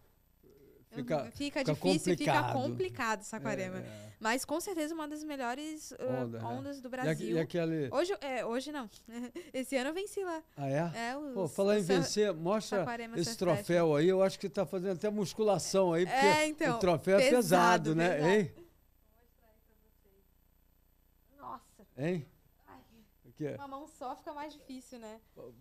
Speaker 1: Fica, fica, difícil, complicado. fica complicado
Speaker 2: é, Saquarema. É, é. Mas com certeza uma das melhores uh, Onda, é. ondas do Brasil. E, a, e hoje, é, hoje não. Esse ano eu venci lá. Ah, é? é os, Pô, falar em vencer, mostra Saquarema esse troféu
Speaker 1: aí. Eu acho que tá fazendo até musculação aí, porque é, então, o troféu é pesado, pesado né? Pesado. Nossa. Hein?
Speaker 2: Ai, Uma mão só fica mais difícil, né?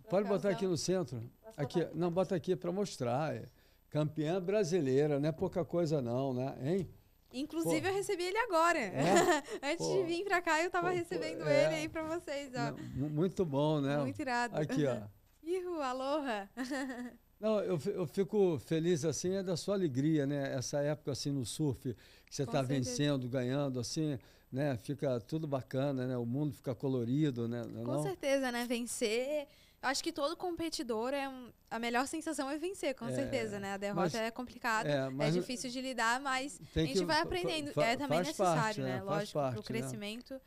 Speaker 2: Pode botar assim, aqui no centro.
Speaker 1: Aqui, não, bota assim. aqui para mostrar. É. Campeã brasileira, não é pouca coisa não, né? Hein?
Speaker 2: Inclusive, Pô. eu recebi ele agora. É? Antes Pô. de vir para cá, eu estava recebendo é. ele aí para vocês, ó.
Speaker 1: Muito bom, né? Muito irado. Aqui, ó.
Speaker 2: Ihu, aloha.
Speaker 1: Não, eu, eu fico feliz, assim, é da sua alegria, né? Essa época, assim, no surf, que você está vencendo, ganhando, assim, né, fica tudo bacana, né? O mundo fica colorido, né? Não é com não?
Speaker 2: certeza, né? Vencer. Eu acho que todo competidor é um, a melhor sensação é vencer, com é, certeza, né? A derrota mas, é complicada, é, é, difícil de lidar, mas a gente que, vai aprendendo. é também necessário, né, né, parte, né? Lógico, para o crescimento. Né?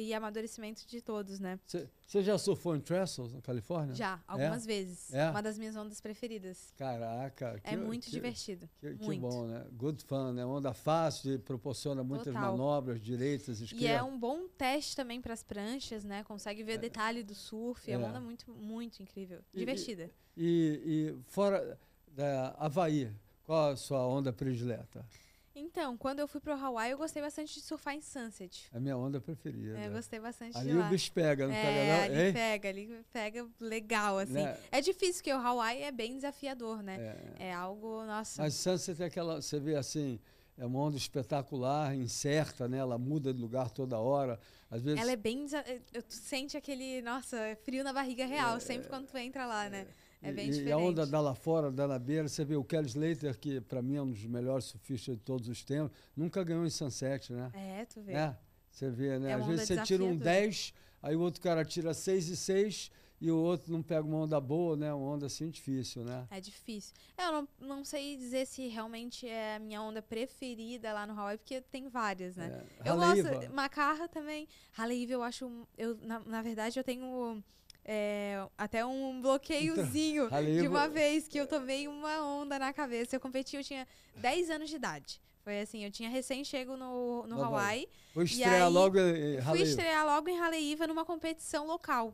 Speaker 2: e amadurecimento de todos, né?
Speaker 1: Você já surfou em Trestles, na Califórnia? Já, é? algumas é? vezes. É? Uma
Speaker 2: das minhas ondas preferidas.
Speaker 1: Caraca. Que, é muito que, divertido. Que, muito. que, bom, né? Good fun, né? Onda fácil, proporciona muitas Total. manobras, direitas, esquerdas. E é um
Speaker 2: bom teste também para as pranchas, né? Consegue ver é. detalhe do surf. É, uma é. onda muito, muito incrível. E, divertida.
Speaker 1: E, e, fora da Havaí, qual a sua onda predileta?
Speaker 2: Então, quando eu fui pro Hawaii, eu gostei bastante de surfar em Sunset.
Speaker 1: É a minha onda preferida. É, eu né? gostei bastante ali de lá. o bicho pega, não é, pega não? ali Ei? pega,
Speaker 2: ali pega legal, né? assim. É difícil, porque o Hawaii é bem desafiador, né? É, é algo, nossa... Mas
Speaker 1: Sunset é aquela, você vê assim... É uma onda espetacular, incerta, né? Ela muda de lugar toda hora. Às vezes... Ela é
Speaker 2: bem... Eh, tu sente aquele, nossa, frio na barriga real, é, sempre quando tu entra lá, é. né? É bem e, diferente. E a onda
Speaker 1: da lá fora, da na beira, você vê o Kelly Slater, que para mim é um dos melhores surfistas de todos os tempos, nunca ganhou em Sunset, né? É, tu vê. É, você vê, né? É Às vezes você tira um 10, aí o outro cara tira 6 e 6 e o outro não pega uma onda boa, né? Uma onda assim difícil, né?
Speaker 2: É difícil. É, eu não, não sei dizer se realmente é a minha onda preferida lá no Hawaii, porque tem várias, né? É. Eu gosto. Macarra também. Haleiva eu acho. Eu, na, na verdade, eu tenho é, até um bloqueiozinho então, de uma vez que eu tomei uma onda na cabeça. Eu competi, eu tinha 10 anos de idade. Foi assim, eu tinha recém-chego no, no tá Hawaii. Fui estrear, logo em fui estrear logo em Raleiva numa competição local.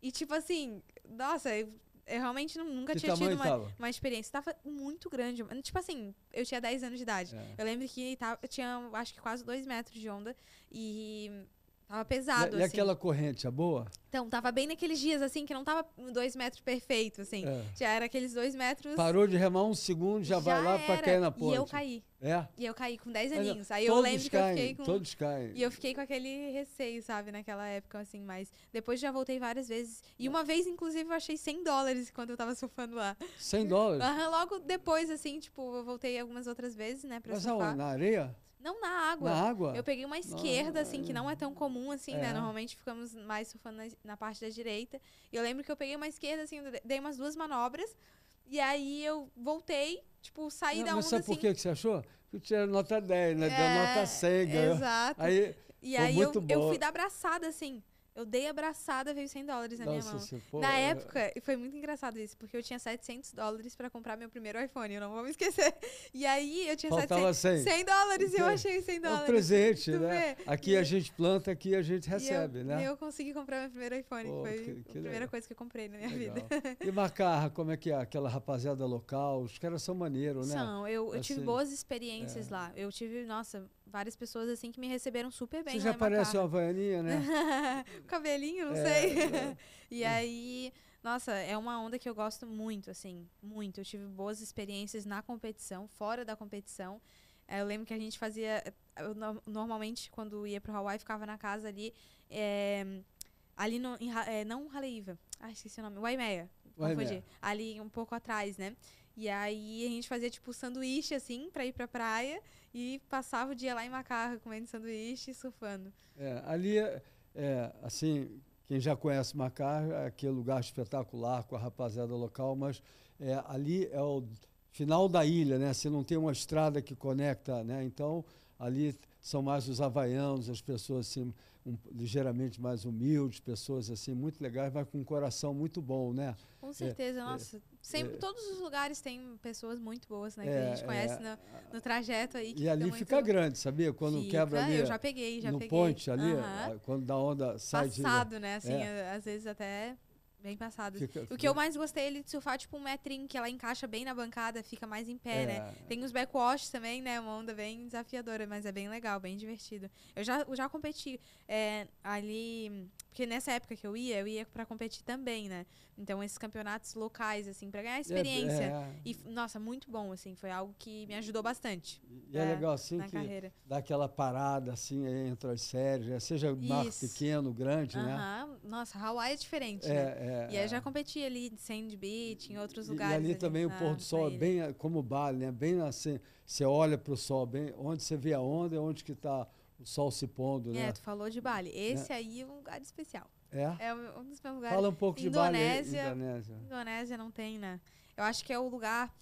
Speaker 2: E tipo assim, nossa, eu, eu realmente nunca que tinha tido uma, uma, experiência. Tava muito grande. Tipo assim, eu tinha 10 anos de idade. É. Eu lembro que tava, eu tinha, acho que quase 2 metros de onda. E Tava pesado, e, assim. E aquela
Speaker 1: corrente, a boa?
Speaker 2: Então, tava bem naqueles dias, assim, que não tava dois metros perfeito, assim. É. Já era aqueles dois metros... Parou
Speaker 1: de remar um segundo, já, já vai lá para pra cair na ponte. E eu caí. É?
Speaker 2: E eu caí com 10 aninhos. Aí eu lembro caem, que eu fiquei com... Todos caem. E eu fiquei com aquele receio, sabe, naquela época, assim. Mas depois já voltei várias vezes. E uma vez, inclusive, eu achei 100 dólares quando eu tava surfando lá.
Speaker 1: 100 dólares?
Speaker 2: logo depois, assim, tipo, eu voltei algumas outras vezes, né, pra Mas surfar. Mas na areia? Não, na água. Na água? Eu peguei uma esquerda, Nossa. assim, que não é tão comum, assim, né? é. né? Normalmente ficamos mais surfando na, na, parte da direita. E eu lembro que eu peguei uma esquerda, assim, dei umas duas manobras. E aí eu voltei, tipo, saí não, da onda, sabe assim. por que
Speaker 1: você achou? Porque tinha nota 10, né? É, Deu nota cega Exato. Aí, e aí eu, eu, fui dar
Speaker 2: abraçada, assim. Eu dei abraçada, veio 100 dólares na Nossa, minha mão. na época, época, foi muito engraçado isso, porque eu tinha 700 dólares para comprar meu primeiro iPhone, eu não vou me esquecer. E aí eu tinha Faltava 700, 100. 100 dólares então, e eu então, achei 100 é dólares. um presente,
Speaker 1: né? Aqui e... a gente planta, aqui a gente recebe, eu, né? E eu
Speaker 2: consegui comprar meu primeiro iPhone, pô, foi que, que a primeira legal. coisa que eu comprei na minha legal. vida. E
Speaker 1: Macarra, como é que é? Aquela rapaziada local, os caras são maneiros, né? São, eu, eu assim, tive boas
Speaker 2: experiências é. lá. Eu tive, nossa, várias pessoas assim que me receberam super bem. Você já né, parece uma vaianinha, né? o cabelinho, não é, sei. É. e aí, nossa, é uma onda que eu gosto muito, assim, muito. Eu tive boas experiências na competição, fora da competição. É, eu lembro que a gente fazia. Eh, eu, normalmente, quando ia pro Hawaii, ficava na casa ali. É, ali no. Em, é, não Haleiva. Ah, esqueci o nome. Waimeia. Waimeia. Ali um pouco atrás, né? E aí a gente fazia tipo sanduíche assim para ir pra praia e passava o dia lá em Macarra comendo sanduíche e surfando.
Speaker 1: É, ali é, é assim, quem já conhece Macarra, é aquele lugar espetacular com a rapaziada local, mas é, ali é o final da ilha, né? Você não tem uma estrada que conecta, né? Então ali são mais os havaianos, as pessoas assim, um, ligeiramente mais humildes, pessoas assim muito legais, vai com um coração muito bom, né? Com é, certeza, é, nossa. É, sempre, é,
Speaker 2: todos os lugares tem pessoas muito boas, né? que a é, gente conhece é. no, no, trajeto aí. e ali fica
Speaker 1: grande, sabia? Quando fica, quebra ali. Eu já peguei, já no peguei. ponte ali, uh -huh. quando da onda sai Passado, de... né? Assim,
Speaker 2: às vezes até Bem passado. Fica, o que eu mais gostei é ele de surfar, tipo um metrinho, que ela encaixa bem na bancada, fica mais em pé, né? é. né? Tem os backwash também, né? Uma onda bem desafiadora, mas é bem legal, bem divertido. Eu já, eu já competi é, ali. Porque nessa época que eu ia, eu ia pra competir também, né? Então, esses campeonatos locais, assim, pra ganhar é, experiência. É, e, nossa, muito bom, assim. Foi algo que me ajudou bastante. E é, legal, assim, que carreira.
Speaker 1: dá aquela parada, assim, entre as séries, seja Isso. mar pequeno, grande, uh -huh.
Speaker 2: né? Nossa, Hawaii é diferente, é, né? É. É. e aí já competi ali em Sand Beach, em outros lugares. E ali, ali também na, o pôr do sol é bem
Speaker 1: é como Bali, né? Bem assim, você olha para o sol, bem, onde você vê a onda, é onde que está o sol se pondo, é, né? É, tu
Speaker 2: falou de Bali. Né? Esse aí é um lugar especial. É? É um dos meus lugares. Fala um pouco Indonésia, de Bali. Indonésia. Indonésia não tem, né? Eu acho que é o lugar...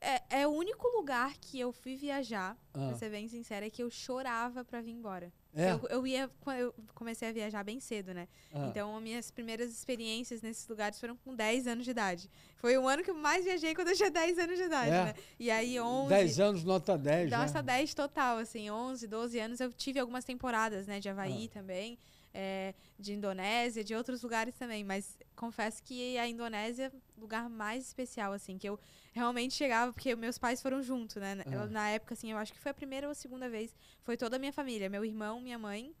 Speaker 2: É, é o único lugar que eu fui viajar, ah. pra ser bem sincera, é que eu chorava pra vir embora. É. Eu, eu, ia, eu comecei a viajar bem cedo, né? Ah. Então, minhas primeiras experiências nesses lugares foram com 10 anos de idade. Foi o ano que eu mais viajei quando eu tinha 10 anos de idade, é. né? E aí, 11. 10
Speaker 1: anos, nota 10. Nota né?
Speaker 2: 10 total, assim, 11, 12 anos. Eu tive algumas temporadas, né, de Havaí ah. também é, de Indonésia, de outros lugares também, mas confesso que a Indonésia, lugar mais especial, assim, que eu realmente chegava, porque meus pais foram junto, né? Ah. Na época, assim, eu acho que foi a primeira ou a segunda vez, foi toda a minha família, meu irmão, minha mãe,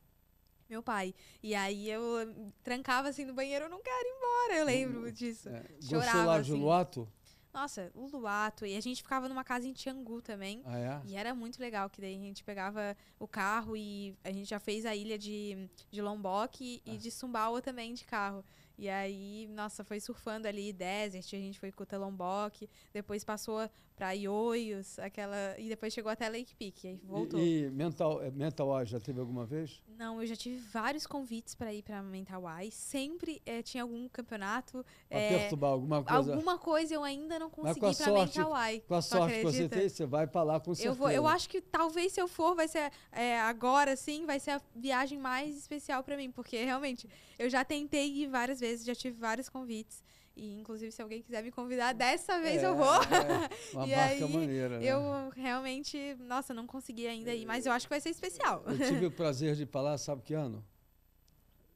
Speaker 2: meu pai. E aí eu hum, trancava assim no banheiro, eu não quero ir embora, eu lembro hum, disso. É. Chorava. lá de assim. Luato? Nossa, o Luato. E a gente ficava numa casa em Tiangu também. Ah, é? E era muito legal, que daí a gente pegava o carro e a gente já fez a ilha de, de Lombok e, ah. É. e de Sumbawa também de carro. E aí, nossa, foi surfando ali desert, a gente foi com Lombok, depois passou para Ioios, aquela. E depois chegou até Lake Peak, aí voltou. E,
Speaker 1: e Mental, eh, Mental Eye já teve alguma vez?
Speaker 2: Não, eu já tive vários convites para ir para Mental Eye. Sempre é, tinha algum campeonato. Pra é, perturbar alguma coisa. Alguma coisa eu ainda não consegui para Mental Eye. Com a sorte que você tem,
Speaker 1: você vai para lá com certeza. Eu, vou, eu acho
Speaker 2: que talvez se eu for, vai ser é, agora sim, vai ser a viagem mais especial para mim, porque realmente eu já tentei ir várias vezes, já tive vários convites. E, inclusive, se alguém quiser me convidar, hum. dessa vez é, eu vou. É uma e aí, maneira, né? eu realmente, nossa, não consegui ainda ir, mas eu acho que vai ser especial. Eu tive o
Speaker 1: prazer de falar, sabe que ano?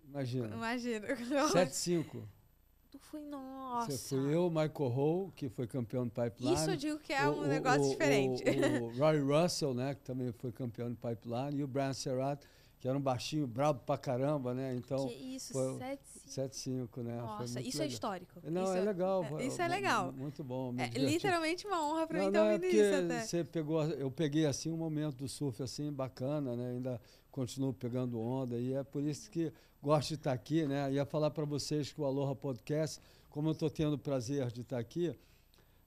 Speaker 1: Imagina. Imagina. 75.
Speaker 2: Tu foi, nossa. Você
Speaker 1: foi eu, Michael Hall, que foi campeão de pipeline. Isso eu digo que é um negócio o, diferente. O, o, Russell, né, que também foi campeão de pipeline, e o Brian Serrat que era um baixinho brabo pra caramba, né? Então. Que isso, 75, né? Nossa, isso é legal. é histórico. Não, isso é, é- legal. É, isso é legal. Muito bom. É, literalmente uma honra pra não, mim estar ouvindo é isso até. Você pegou, eu peguei assim um momento do surf assim bacana, né? Ainda continuo pegando onda e é por isso que gosto de estar aqui, né? Ia falar para vocês que o Aloha Podcast, como eu estou tendo o prazer de estar aqui,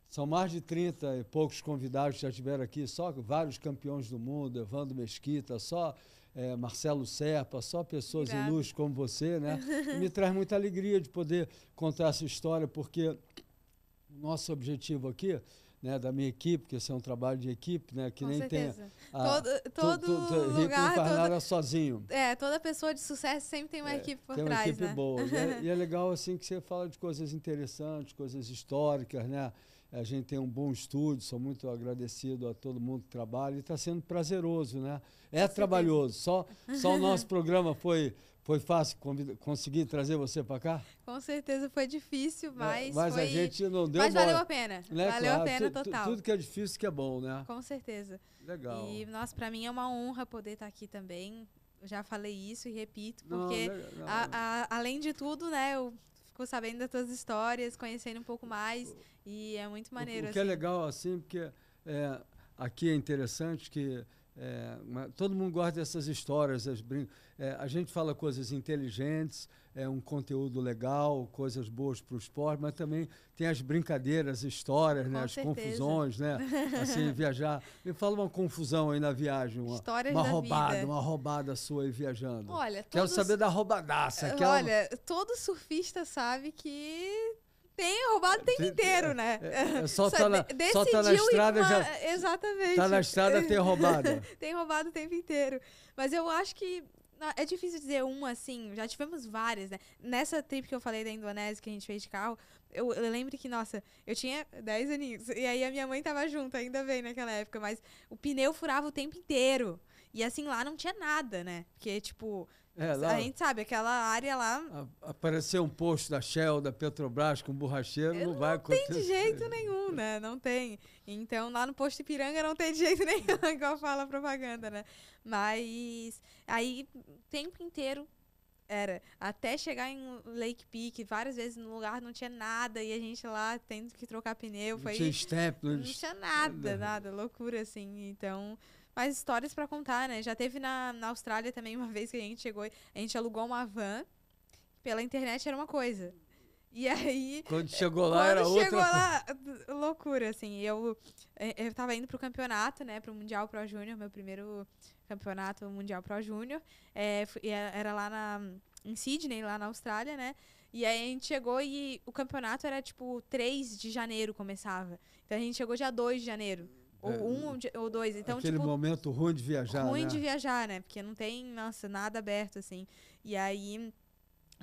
Speaker 1: são mais de 30 e poucos convidados que já tiveram aqui, só vários campeões do mundo, Evandro Mesquita, só é, Marcelo Serpa, só pessoas Obrigada. ilustres como você, né? me traz muita alegria de poder contar essa história, porque o nosso objetivo aqui né, da minha equipe, porque esse é um trabalho de equipe, né, que Com nem tem... todo todo tu, tu, tu, lugar... É sozinho.
Speaker 2: É, toda pessoa de sucesso sempre tem uma é, equipe por tem trás, Tem uma equipe né? boa. e, é,
Speaker 1: e, é, legal, assim, que você fala de coisas interessantes, coisas históricas, né? a gente tem um bom estúdio, sou muito agradecido a todo mundo que trabalha e está sendo prazeroso, né? É trabalhoso. Só, só o nosso programa foi, foi fácil conseguir trazer você para cá?
Speaker 2: Com certeza foi difícil, mas. É, mas foi... a gente não deu Mas valeu a pena. Né? Valeu claro, a pena tu, total. Tu, tudo que
Speaker 1: é difícil que é bom, né?
Speaker 2: Com certeza. Legal. E, nossa, para mim é uma honra poder estar tá aqui também já falei isso e repito, porque não, não, não. A, a, além de tudo, né, eu ficou sabendo das tuas histórias, conhecendo um pouco mais. E é muito maneiro. O, que é assim. é
Speaker 1: legal, assim, porque é, aqui é interessante que é, uma, todo mundo gosta dessas histórias. É, a gente fala coisas inteligentes, é um conteúdo legal, coisas boas para o esporte, mas também tem as brincadeiras, histórias, né, as certeza. confusões, né? Assim, viajar. Me fala uma confusão aí na viagem, uma, uma roubada, vida. uma roubada sua aí viajando.
Speaker 2: Olha, todos, Quero saber da
Speaker 1: roubadaça. Eh, é olha,
Speaker 2: todo surfista sabe que tem é roubado o tempo inteiro, né? só, tá na, só tá na estrada uma... já. Exatamente. Tá na estrada tem roubado. tem roubado o tempo inteiro. Mas eu acho que. É difícil dizer uma assim, já tivemos várias, né? Nessa trip que eu falei da Indonésia que a gente fez de carro, eu, eu lembro que, nossa, eu tinha 10 aninhos. E aí a minha mãe tava junto, ainda bem naquela época, mas o pneu furava o tempo inteiro. E assim, lá não tinha nada, né? Porque, tipo, é, lá, a gente sabe, aquela área lá.
Speaker 1: Aparecer um posto da Shell, da Petrobras com um borracheiro não, não vai acontecer. Não tem de jeito
Speaker 2: nenhum, né? Não tem. Então lá no posto Ipiranga não tem de jeito nenhum, igual fala a propaganda, né? Mas aí o tempo inteiro era até chegar em Lake Peak, várias vezes no lugar não tinha nada e a gente lá tendo que trocar pneu. Não foi, tinha step, não, não tinha nada, nada, loucura assim. Então mais histórias para contar, né? Já teve na, na Austrália também uma vez que a gente chegou, a gente alugou uma van, pela internet era uma coisa. E aí. Quando
Speaker 1: chegou lá, quando era chegou outra. lá,
Speaker 2: loucura, assim. Eu, é, é, eu tava indo pro campeonato, né? Pro Mundial Pro Júnior, meu primeiro campeonato Mundial Pro Júnior. É, é, era lá na, em Sydney, lá na Austrália, né? E aí a gente chegou e o campeonato era tipo 3 de janeiro começava. Então a gente chegou dia 2 de janeiro. Ou é, um ou dois. Então, aquele tipo,
Speaker 1: momento ruim de viajar. Ruim né? de
Speaker 2: viajar, né? Porque não tem, nossa, nada aberto, assim. E aí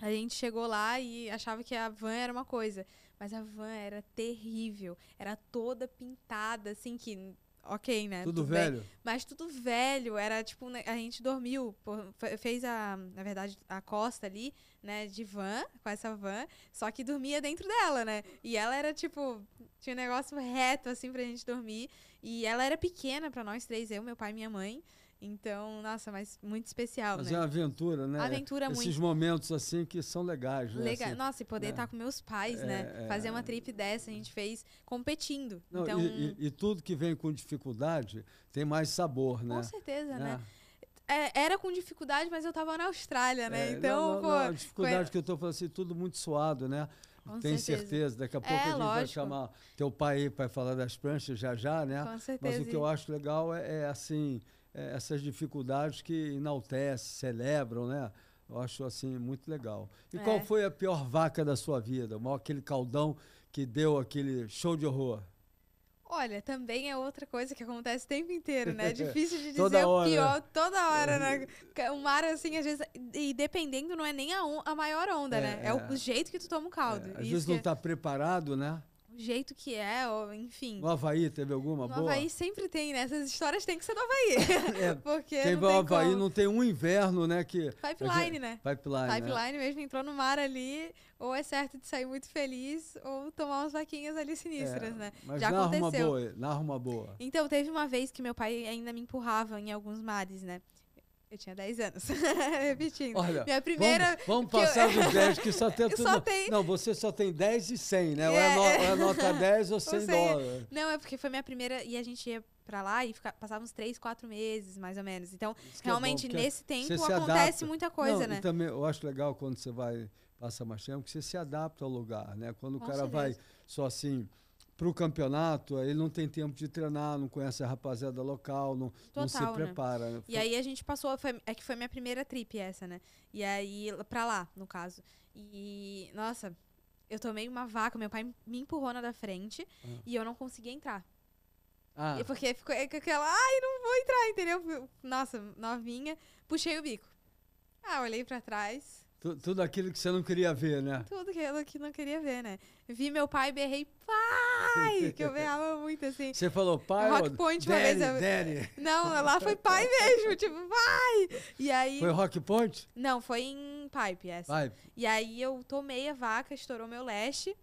Speaker 2: a gente chegou lá e achava que a van era uma coisa. Mas a van era terrível. Era toda pintada, assim, que ok, né? Tudo, tudo velho. Bem. Mas tudo velho, era tipo, né, a gente dormiu, por, fez a, na verdade, a costa ali, né, de van, com essa van, só que dormia dentro dela, né? E ela era tipo, tinha um negócio reto assim pra gente dormir, e ela era pequena para nós três, eu, meu pai e minha mãe. Então, nossa, mas muito especial, mas né? é uma
Speaker 1: aventura, né? Aventura é, muito. Esses momentos assim que são legais, né? Legal. Assim, nossa,
Speaker 2: e poder estar né? tá com meus pais, né? é, né? Fazer uma trip dessa, a gente fez competindo. Não, então... E,
Speaker 1: e, e, tudo que vem com dificuldade tem mais sabor, né? Com certeza, né?
Speaker 2: É, é era com dificuldade, mas eu estava na Austrália, né? É, então, não, não, pô, não, a dificuldade foi...
Speaker 1: que eu estou falando assim, tudo muito suado, né? Com Tem certeza. certeza. Daqui a é, pouco é, a gente lógico. vai chamar teu pai para falar das pranchas já já, né? Com certeza. Mas o que eu acho legal é, é assim, é, essas dificuldades que enaltecem, celebram, né? Eu acho assim muito legal. E é. qual foi a pior vaca da sua vida? Aquele caldão que deu aquele show de horror?
Speaker 2: Olha, também é outra coisa que acontece o tempo inteiro, né? É difícil de dizer o pior toda hora. É. Né? O mar, assim, às vezes, e dependendo, não é nem a, on, a maior onda, é, né? É, o é. jeito que tu toma o caldo. É, às Isso vezes não está
Speaker 1: preparado, né?
Speaker 2: jeito que é, ou, enfim. No
Speaker 1: Havaí teve alguma no boa? No Havaí
Speaker 2: sempre tem, né? Essas histórias tem que ser no Havaí. é, porque quem vai ao Havaí como. não
Speaker 1: tem um inverno, né? Que, pipeline, né? Pipeline, né? Pipeline né?
Speaker 2: mesmo, entrou no mar ali, ou é certo de sair muito feliz, ou tomar umas vaquinhas ali sinistras, é, né? Mas Já narra aconteceu. uma
Speaker 1: boa, narra uma boa.
Speaker 2: Então, teve uma vez que meu pai ainda me empurrava em alguns mares, né? Eu tinha 10 anos. Repetindo. Olha, Minha primeira. Vamos, vamos passar eu... dos 10, que
Speaker 1: só tem tudo. Só tem... Não, você só tem 10 e 100, né? É. Ou, é, é. no... é nota 10 ou 100, dólares.
Speaker 2: Não, é porque foi minha primeira. E a gente ia pra lá e fica, passava uns 3, 4 meses, mais ou menos. Então, realmente, é bom, nesse tempo, acontece muita coisa, Não, né? E
Speaker 1: também, eu acho legal quando você vai, passar mais tempo, que você se adapta ao lugar, né? Quando Com o cara certeza. vai só assim para o campeonato, ele não tem tempo de treinar, não conhece a rapaziada local, não,
Speaker 2: Total, não se né? prepara. Né? E aí a gente passou, foi, é que foi minha primeira trip essa, né? E aí, pra lá, no caso. E, nossa, eu tomei uma vaca, meu pai me empurrou na da frente ah. e eu não consegui entrar. Ah. E porque ficou é aquela, ai, não vou entrar, entendeu? Nossa, novinha, puxei o bico. Ah, olhei para trás,
Speaker 1: tudo aquilo que você não queria ver, né?
Speaker 2: Tudo aquilo que não queria ver, né? Vi meu pai, berrei, pai! Que eu berrava muito, assim. Você
Speaker 1: falou pai? Rock Point daddy, uma vez.
Speaker 2: Eu... Não, lá foi pai mesmo, tipo, pai! E aí... Foi
Speaker 1: Rock Point?
Speaker 2: Não, foi em Pipe, essa. Pipe. E aí eu tomei a vaca, estourou meu leste,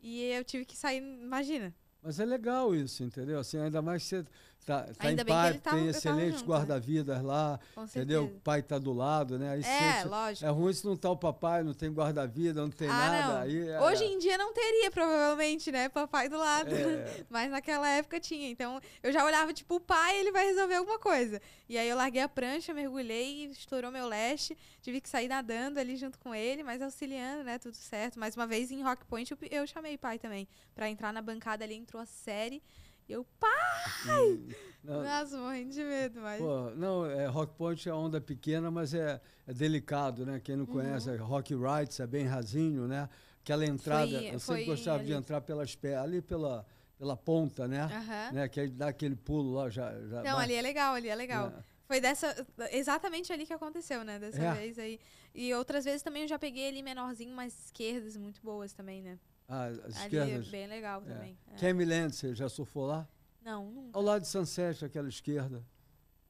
Speaker 2: e eu tive que sair, imagina.
Speaker 1: Mas é legal isso, entendeu? Assim, ainda mais que Você Tá, tá em par, tá, tem excelentes né? guarda-vidas lá, Com entendeu? Certeza. O pai tá do lado, né? Aí é, sente, lógico. É ruim se não tá o papai, não tem guarda-vida, não tem ah, nada. Não. Aí,
Speaker 2: é, Hoje é. em dia não teria, provavelmente, né? Papai do lado. É. Mas naquela época tinha. Então eu já olhava, tipo, o pai, ele vai resolver alguma coisa. E aí eu larguei a prancha, mergulhei, estourou meu leste, tive que sair nadando ali junto com ele, mas auxiliando, né? Tudo certo. Mais uma vez em Rock Point eu, eu chamei pai também para entrar na bancada ali, entrou a série. Eu, pai! Hum, não. Nossa, morrendo de medo, mas. Pô,
Speaker 1: não, é, Rock Point é onda pequena, mas é, é delicado, né? Quem não uhum. conhece, é Rock Rights é bem rasinho, né? Aquela entrada, foi, eu sempre gostava ali. de entrar pelas pernas, ali pela, pela ponta, né? Uhum. né? Que aí dá aquele pulo lá já. já não, bate. ali é
Speaker 2: legal, ali é legal. É. Foi dessa, exatamente ali que aconteceu, né? Dessa é. vez aí. E outras vezes também eu já peguei ali menorzinho, mas esquerdas muito boas também, né?
Speaker 1: Ah, as Ali é bem legal é. também. É. É. você já surfou lá?
Speaker 2: Não, nunca. Ao
Speaker 1: lado de Sunset, aquela esquerda.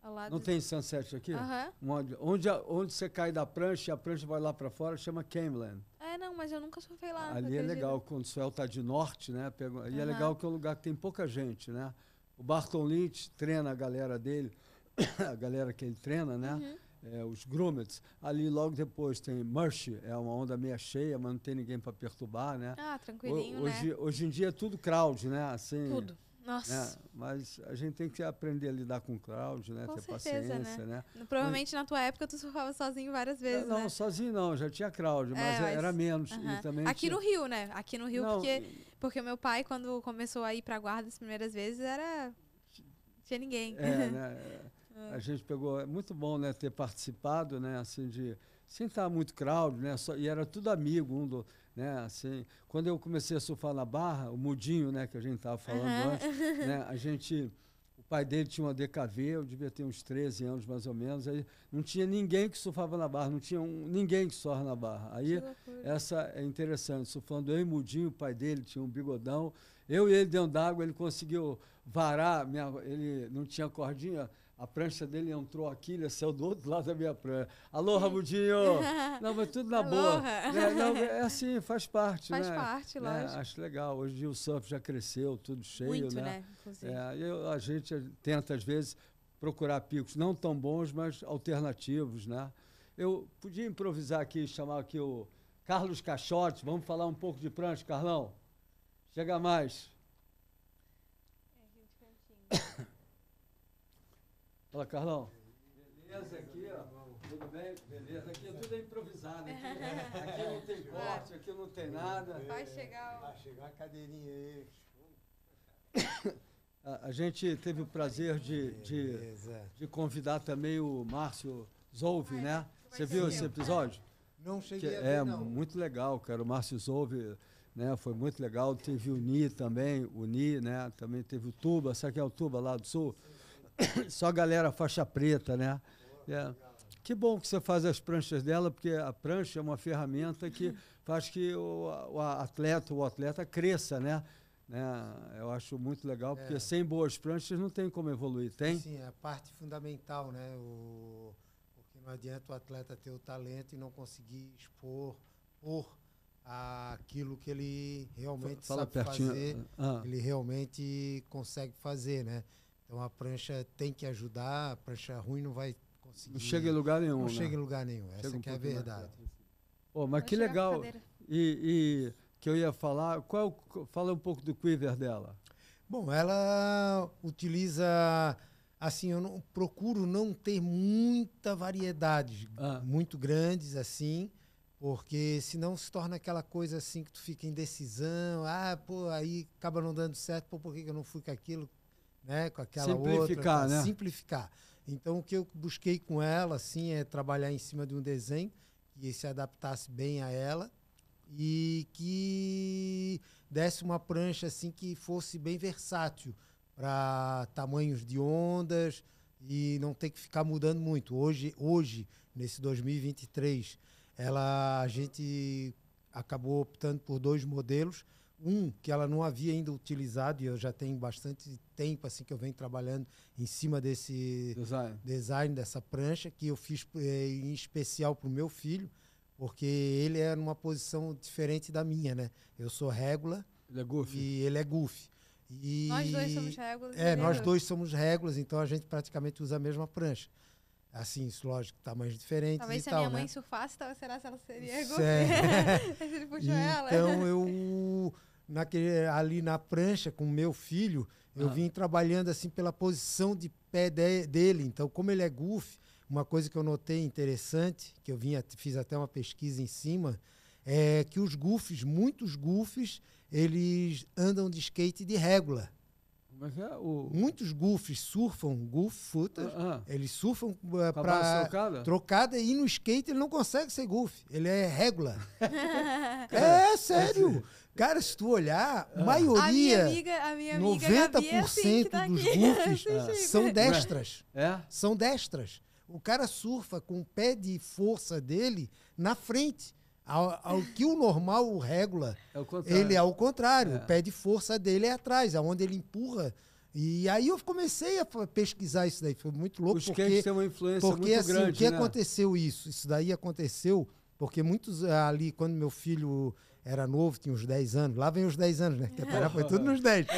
Speaker 1: Ao lado Não de... tem Sunset aqui? Aham. Uh -huh. Onde, onde, você cai da prancha e a prancha vai lá para fora, chama Camland.
Speaker 2: É, não, mas eu nunca surfei lá. Ali é legal,
Speaker 1: quando o céu tá de norte, né? E uh -huh. é legal que é um lugar que tem pouca gente, né? O Barton Lynch treina a galera dele, a galera que ele treina, né? Uh uhum. -huh é, os Grumets. Ali logo depois tem Murphy, é uma onda meia cheia, mas não tem ninguém para perturbar, né? Ah,
Speaker 2: tranquilinho, o, hoje, né?
Speaker 1: Hoje em dia é tudo crowd, né? Assim, tudo. Né? Nossa. Né? Mas a gente tem que aprender a lidar com o crowd, né? Com Ter certeza, paciência, né? né? Provavelmente
Speaker 2: mas, na tua época tu surfava sozinho várias vezes, Não, né?
Speaker 1: sozinho não, já tinha crowd, é, mas, é, mas era menos. Uh -huh. também Aqui tinha... no
Speaker 2: Rio, né? Aqui no Rio, não, porque, porque meu pai, quando começou a ir pra guarda as primeiras vezes, era... Tinha ninguém. É,
Speaker 1: né? A gente pegou, é muito bom, né, ter participado, né, assim de sem estar muito crowd, né, só, e era tudo amigo um do, né, assim. Quando eu comecei a surfar na barra, o mudinho, né, que a gente estava falando uhum. antes, né, a gente o pai dele tinha uma DKV, eu devia ter uns 13 anos mais ou menos. Aí não tinha ninguém que surfava na barra, não tinha um, ninguém que surfava na barra. Aí essa é interessante, surfando eu e Mudinho, o pai dele tinha um bigodão. Eu e ele dentro d'água, ele conseguiu varar, minha, ele não tinha cordinha, a prancha dele entrou aqui, ele saiu do outro lado da minha prancha. Alô, Ramudinho! Não, mas tudo na boa. É, não, é assim, faz parte, faz né? Faz parte, é, lógico. acho legal. Hoje o surf já cresceu, tudo cheio, Muito, né? né? É, eu, a gente tenta, às vezes, procurar picos não tão bons, mas alternativos, né? Eu podia improvisar aqui, chamar aqui o Carlos Caixote. Vamos falar um pouco de prancha, Carlão? Chega mais. É, gente, cantinho. Fala, Carlão. Beleza aqui, ó. Tudo bem? Beleza. Aqui é tudo improvisado. Aqui, né? aqui não tem corte, aqui não tem nada. Vai chegar. Vai chegar a cadeirinha aí. A, a gente teve o prazer de, de, de convidar também o Márcio Zouve, né? Você viu esse episódio? Não cheguei que, a ver, É, muito legal, cara. O Márcio Zouve, né? Foi muito legal. Teve o Ni também, o Ni, né? Também teve o Tuba. Sabe quem é o Tuba lá do Sul? Sim Só a galera faixa preta, né? É. Que bom que você faz as pranchas dela, porque a prancha é uma ferramenta que faz que o, o atleta, o atleta cresça, né? né? Eu acho muito legal, porque é. sem boas pranchas não tem como evoluir, tem? Sim, é a
Speaker 3: parte fundamental, né? O, porque não adianta o atleta ter o talento e não conseguir expor por aquilo que ele realmente Fala sabe pertinho. fazer, ah. ele realmente consegue fazer, né? Então a prancha tem que ajudar, a prancha ruim não vai conseguir. Não chega em lugar nenhum. Não né? chega em lugar nenhum, essa um é a verdade.
Speaker 1: Oh, mas Vou que legal. E, e, que eu ia falar, qual fala um pouco do quiver dela. Bom, ela utiliza assim, eu não,
Speaker 3: procuro não ter muita variedade ah. muito grandes assim, porque senão se torna aquela coisa assim que tu fica em decisão, ah, pô, aí acaba não dando certo, pô, por que eu não fui com aquilo?
Speaker 2: né, com aquela simplificar, outra, né?
Speaker 3: simplificar. Então o que eu busquei com ela assim é trabalhar em cima de um desenho que se adaptasse bem a ela e que desse uma prancha assim que fosse bem versátil para tamanhos de ondas e não ter que ficar mudando muito. Hoje, hoje nesse 2023, ela a gente acabou optando por dois modelos um que ela não havia ainda utilizado e eu já tenho bastante tempo assim que eu venho trabalhando em cima desse design, design dessa prancha que eu fiz eh, em especial para o meu filho porque ele é numa posição diferente da minha né eu sou régula ele é e ele é goofy e nós dois somos régulas é nós né? dois somos réguas então a gente praticamente usa a mesma prancha assim, isso, lógico, tamanhos diferentes Talvez se tal, a minha né? mãe
Speaker 2: surfasse, será que ela seria se ele puxou então, ela. Então
Speaker 3: eu naquele, ali na prancha com meu filho, eu ah. vim trabalhando assim pela posição de pé de, dele. Então, como ele é goofy, uma coisa que eu notei interessante, que eu vim, fiz até uma pesquisa em cima, é que os goofs, muitos goofs, eles andam de skate de régua. É, é o... Muitos goofs surfam, goof footers, ah, ah. eles surfam uh, para trocada? trocada e no skate ele não consegue ser goof, ele é régua. é, sério. Cara, se tu olhar, a maioria, a amiga, a minha amiga 90% é assim tá dos gurfes assim, é assim ah, são destras. É. São destras. O cara surfa com o pé de força dele na frente. Ao, ao que o normal, o regula, é ele é ao contrário. É. O pé de força dele é atrás, aonde ele empurra. E aí eu comecei a pesquisar isso daí. Foi muito louco. Os porque tem uma influência porque, muito assim, grande. o que né? aconteceu isso? Isso daí aconteceu porque muitos ah, ali, quando meu filho era novo, tinha uns 10 anos. Lá vem os 10 anos, né? Que Pará foi tudo nos 10.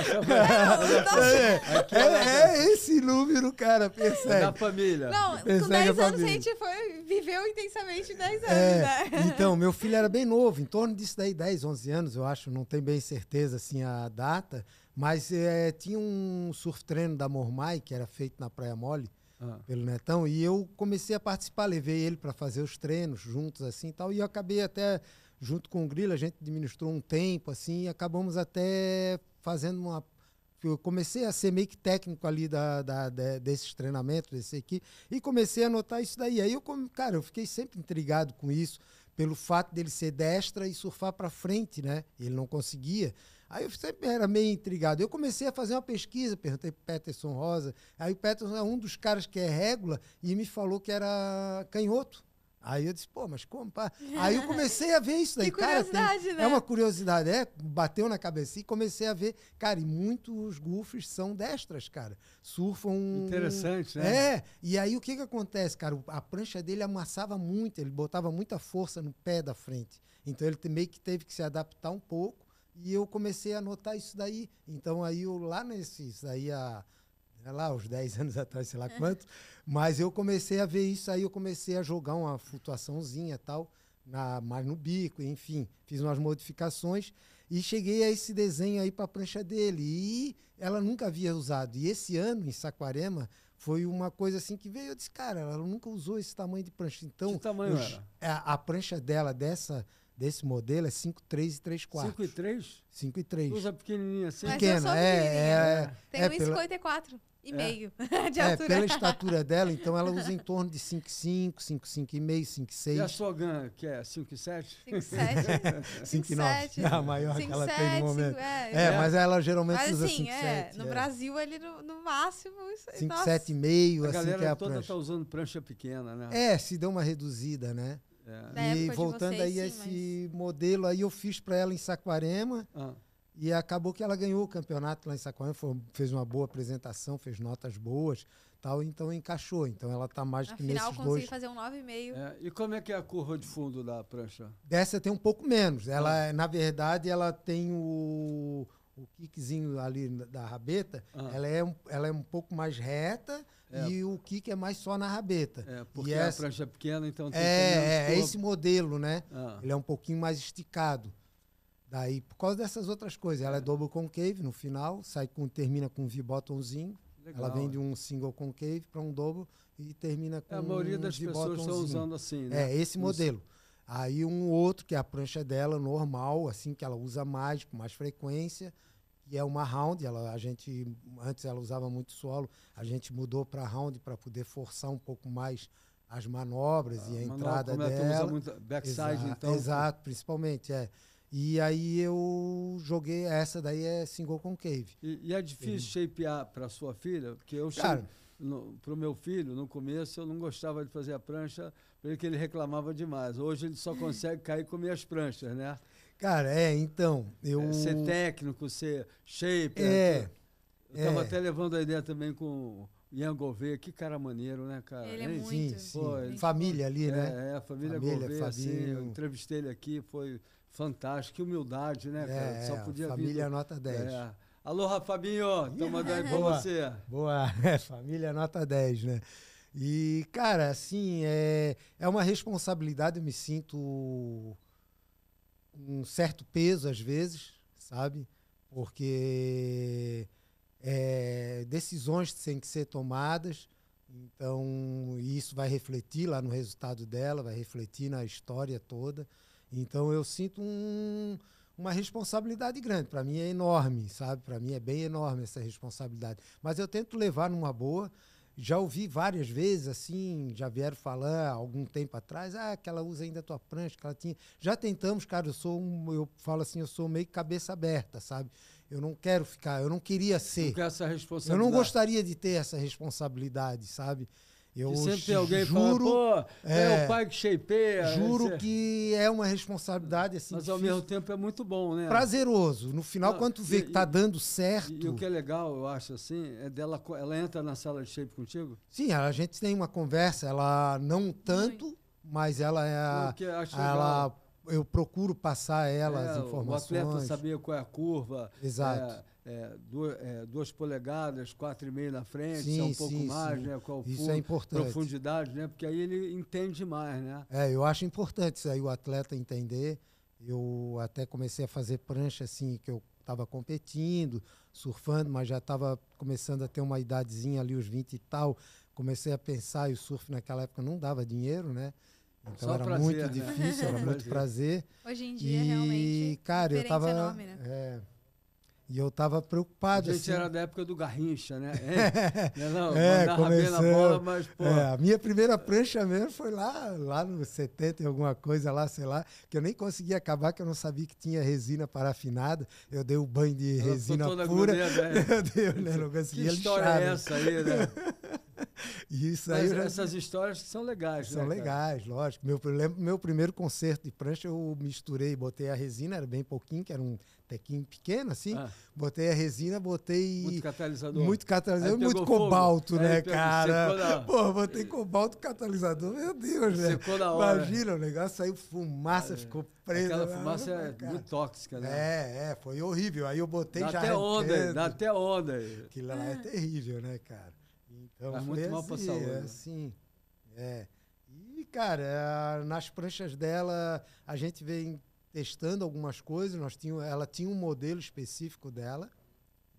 Speaker 3: É, é, é, é, esse número, cara, percebe. É da família. Não, persegue com 10 a é anos a gente
Speaker 2: foi, viveu intensamente 10 anos, é, né? Então,
Speaker 3: meu filho era bem novo, em torno disso daí, 10, 11 anos, eu acho, não tenho bem certeza, assim, a data. Mas é, tinha um surf treino da Mormai, que era feito na Praia Mole, ah. pelo Netão, e eu comecei a participar, levei ele para fazer os treinos juntos, assim, e tal, e eu acabei até junto com o Grilo, a gente administrou um tempo, assim, e acabamos até fazendo uma. Eu comecei a ser meio que técnico ali da, da, da desses treinamentos, desse aqui, e comecei a notar isso daí. Aí eu, cara, eu fiquei sempre intrigado com isso, pelo fato dele ser destra e surfar para frente, né? Ele não conseguia. Aí eu sempre era meio intrigado. Eu comecei a fazer uma pesquisa, perguntei para Peterson Rosa. Aí o Peterson é um dos caras que é régua e me falou que era canhoto. Aí eu disse, pô, mas como? Pá? Aí eu comecei a ver isso daí. cara, tem, né? É uma curiosidade, é. Bateu na cabeça e comecei a ver. Cara, e muitos golfes são destras, cara. Surfam. Interessante, né? É. E aí o que que acontece, cara? A prancha dele amassava muito, ele botava muita força no pé da frente. Então ele meio que teve que se adaptar um pouco. E eu comecei a notar isso daí. Então aí eu lá nesse. Isso daí a. Lá, uns 10 anos atrás, sei lá quanto. Mas eu comecei a ver isso, aí eu comecei a jogar uma flutuaçãozinha tal, na, mais no bico, enfim, fiz umas modificações e cheguei a esse desenho aí para a prancha dele. E ela nunca havia usado. E esse ano, em Saquarema, foi uma coisa assim que veio, eu disse, cara, ela nunca usou esse tamanho de prancha. Então, que tamanho os, era? A, é, a prancha dela, dessa desse modelo é 5,3 e 3 quartos. 5 e 3? 5 e 3. Usa
Speaker 1: pequenininha assim.
Speaker 3: Mas é Pequena, é, é, né? é. Tem é 1,54.
Speaker 2: Pela e é. meio de é, altura. É, pela estatura dela, então ela usa
Speaker 3: em torno de 5,5, 5,5,5, 5,6. E a
Speaker 1: Sogan, que é 5,7? 5,7.
Speaker 3: 5,9. É a maior 5, que ela 7, tem no momento. 5, é, é, mas ela geralmente mas, usa assim, 5,7. É, no é.
Speaker 2: Brasil, ele no, no máximo... meio assim
Speaker 3: que é a toda
Speaker 1: está usando prancha pequena, né? É, se
Speaker 3: deu uma reduzida, né? E voltando vocês, aí sim, a esse mas... modelo, aí eu fiz para ela em Saquarema. Ah e acabou que ela ganhou o campeonato lá em Saquarema, fez uma boa apresentação, fez notas boas, tal, então encaixou. Então ela está mais que nesses dois. consegui
Speaker 1: fazer um 9,5. É, e como é que é a curva de fundo da prancha?
Speaker 3: Dessa tem um pouco menos. Ela, ah. É, na verdade, ela tem o, o kickzinho ali da rabeta, ah. ela, é um, ela é um pouco mais reta é. e o kick é mais só na rabeta. É, porque e essa, a prancha é pequena, então tem É, é esse modelo, né? Ah. Ele é um pouquinho mais esticado. Daí, por causa dessas outras coisas, ela é, é double concave no final, sai com, termina com um V-bottomzinho. ela vem de é. um single concave para um dobro e termina é, com um A maioria um das pessoas estão usando assim, né? É, esse modelo. Aí um outro, que é a prancha dela, normal, assim, que ela usa mais, com mais frequência, e é uma round. Ela, a gente, antes ela usava muito solo, a gente mudou para round para poder forçar um pouco mais as manobras ah, e a manobra, entrada como é dela. usa muito backside, Exa então. Exato, principalmente, é. E aí eu joguei essa daí é single
Speaker 1: concave. E, e é difícil shapear para sua filha, porque eu Cara, para o meu filho, no começo, eu não gostava de fazer a prancha, porque ele reclamava demais. Hoje ele só consegue cair e comer as pranchas, né?
Speaker 3: Cara, é, então. Eu... É, ser
Speaker 1: técnico, ser shape. É. Eu estava é. até levando a ideia também com o Ian Gouveia. Que cara maneiro, né, cara? Ele é muito. Sim, sim. Pô, família ali, né? É, é a família, família Gouveia, família, assim, eu entrevistei ele aqui, foi Fantástico, que humildade, né, cara? É, Só podia família vir... nota 10. É. Aloha, Fabinho! Estamos mandando aí pra você.
Speaker 3: Boa, é, família nota 10, né? E, cara, assim, é, é uma responsabilidade, eu me sinto um certo peso às vezes, sabe? Porque é, decisões têm que ser tomadas, então isso vai refletir lá no resultado dela, vai refletir na história toda. Então eu sinto um, uma responsabilidade grande. Para mim é enorme, sabe? Para mim é bem enorme essa responsabilidade. Mas eu tento levar numa boa. Já ouvi várias vezes, assim, já vieram falar algum tempo atrás, ah, que ela usa ainda a tua prancha, que ela tinha. Já tentamos, cara, eu sou um, eu falo assim, eu sou meio cabeça aberta, sabe? Eu não quero ficar, eu não queria ser. Não eu não gostaria de ter essa responsabilidade, sabe? Eu sempre alguém juro, fala, pô, é, o pai
Speaker 1: que shapeia. Juro é- que é uma
Speaker 3: responsabilidade assim. Mas ao difícil. mesmo
Speaker 1: tempo é muito bom, né? Prazeroso. No final, Não, quando tu vê e, que tá e, dando certo. E, e, o que é legal, eu acho assim, é dela, ela entra na sala de shape contigo? Sim, a
Speaker 3: gente tem uma conversa, ela não tanto, Sim. mas ela é que acho ela eu procuro passar ela é, as informações. O atleta sabia
Speaker 1: qual é a curva. Exato. É, é, duas, é, duas polegadas, quatro e meio na frente, sim, é um pouco sim, mais, né? Qual isso é importante. Profundidade, né? Porque aí ele entende mais, né?
Speaker 3: É, eu acho importante isso aí o atleta entender. Eu até comecei a fazer prancha assim, que eu estava competindo, surfando, mas já estava começando a ter uma idadezinha ali, os 20 e tal. Comecei a pensar, e o surf naquela época não dava dinheiro, né? Então Só era prazer, muito né? difícil, era muito prazer. Hoje em dia, é e, realmente. E, cara, eu tava. Né? é, e eu tava preocupado. A gente assim. era
Speaker 1: da época do Garrincha, né? É, é não, é, bem na bola, mas, pô. É, a
Speaker 3: minha primeira prancha mesmo foi lá, lá no 70 e alguma coisa lá, sei lá, que eu nem conseguia acabar, que eu não sabia que tinha resina parafinada. Eu dei o um banho de é. eu resina pura. Grudeza, Meu Deus, né? Não conseguia Que história lixar, é né? essa aí, né? Isso mas aí já... Essas
Speaker 1: histórias são legais, São né, legais,
Speaker 3: lógico. Meu, meu primeiro concerto de prancha eu misturei, botei a resina, era bem pouquinho, que era um pequim pequena, assim. Ah. Botei a resina, botei. Muito catalisador. Muito catalisador, muito cobalto, né, cara? Na... Pô, botei cobalto catalisador, meu Deus, né? Secou na hora. Imagina, o negócio saiu fumaça, ah, ficou preso. Aquela fumaça é né, muito tóxica, né?
Speaker 1: É, é, foi horrível. Aí eu botei dá já. Até onda, dá até onda. Aí. Aquilo lá é. é.
Speaker 3: terrível, né,
Speaker 1: cara? Então, Faz muito assim, mal pra assim, saúde. É, né?
Speaker 3: Sim. É. E, cara, é, nas pranchas dela, a gente vem testando algumas coisas. Nós tinha ela tinha um modelo específico dela,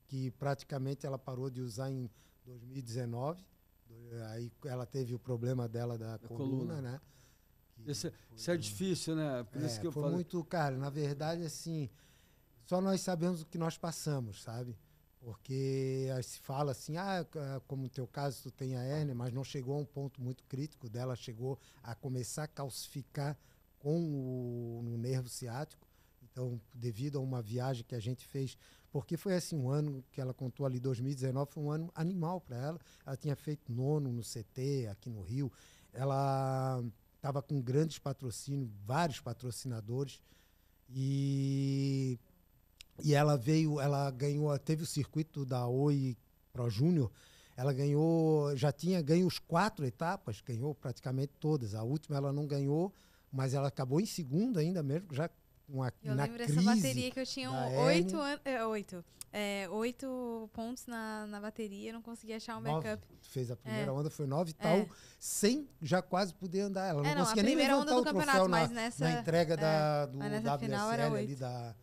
Speaker 3: que praticamente ela parou de usar em 2019. Aí
Speaker 1: ela teve o problema dela da coluna, coluna, né? isso é, é difícil, né? Por é, isso que eu foi muito,
Speaker 3: cara, na verdade, assim, só nós sabemos o que nós passamos, sabe? Porque se fala assim, ah, é, é, como no teu caso tu tem a hérnia, mas não chegou a um ponto muito crítico dela, chegou a começar a calcificar com o no nervo ciático. Então, devido a uma viagem que a gente fez, porque foi assim um ano que ela contou ali, 2019, foi um ano animal para ela. Ela tinha feito nono no CT, aqui no Rio. Ela estava com grandes patrocínios, vários patrocinadores. E, e ela veio, ela ganhou, teve o circuito da Oi Pro Júnior, ela ganhou, já tinha ganho os quatro etapas, ganhou praticamente todas. A última ela não ganhou, mas ela acabou em segundo ainda mesmo, já crise eu lembro dessa bateria que eu tinha oito
Speaker 2: é, oito, é, oito pontos na, na bateria, não conseguia achar um nove, backup. Fez a primeira é. onda, foi nove e tal, é.
Speaker 3: sem já quase poder andar. Ela é, não, não conseguia nem levantar o troféu na, nessa, na entrega é, da, do WSL ali da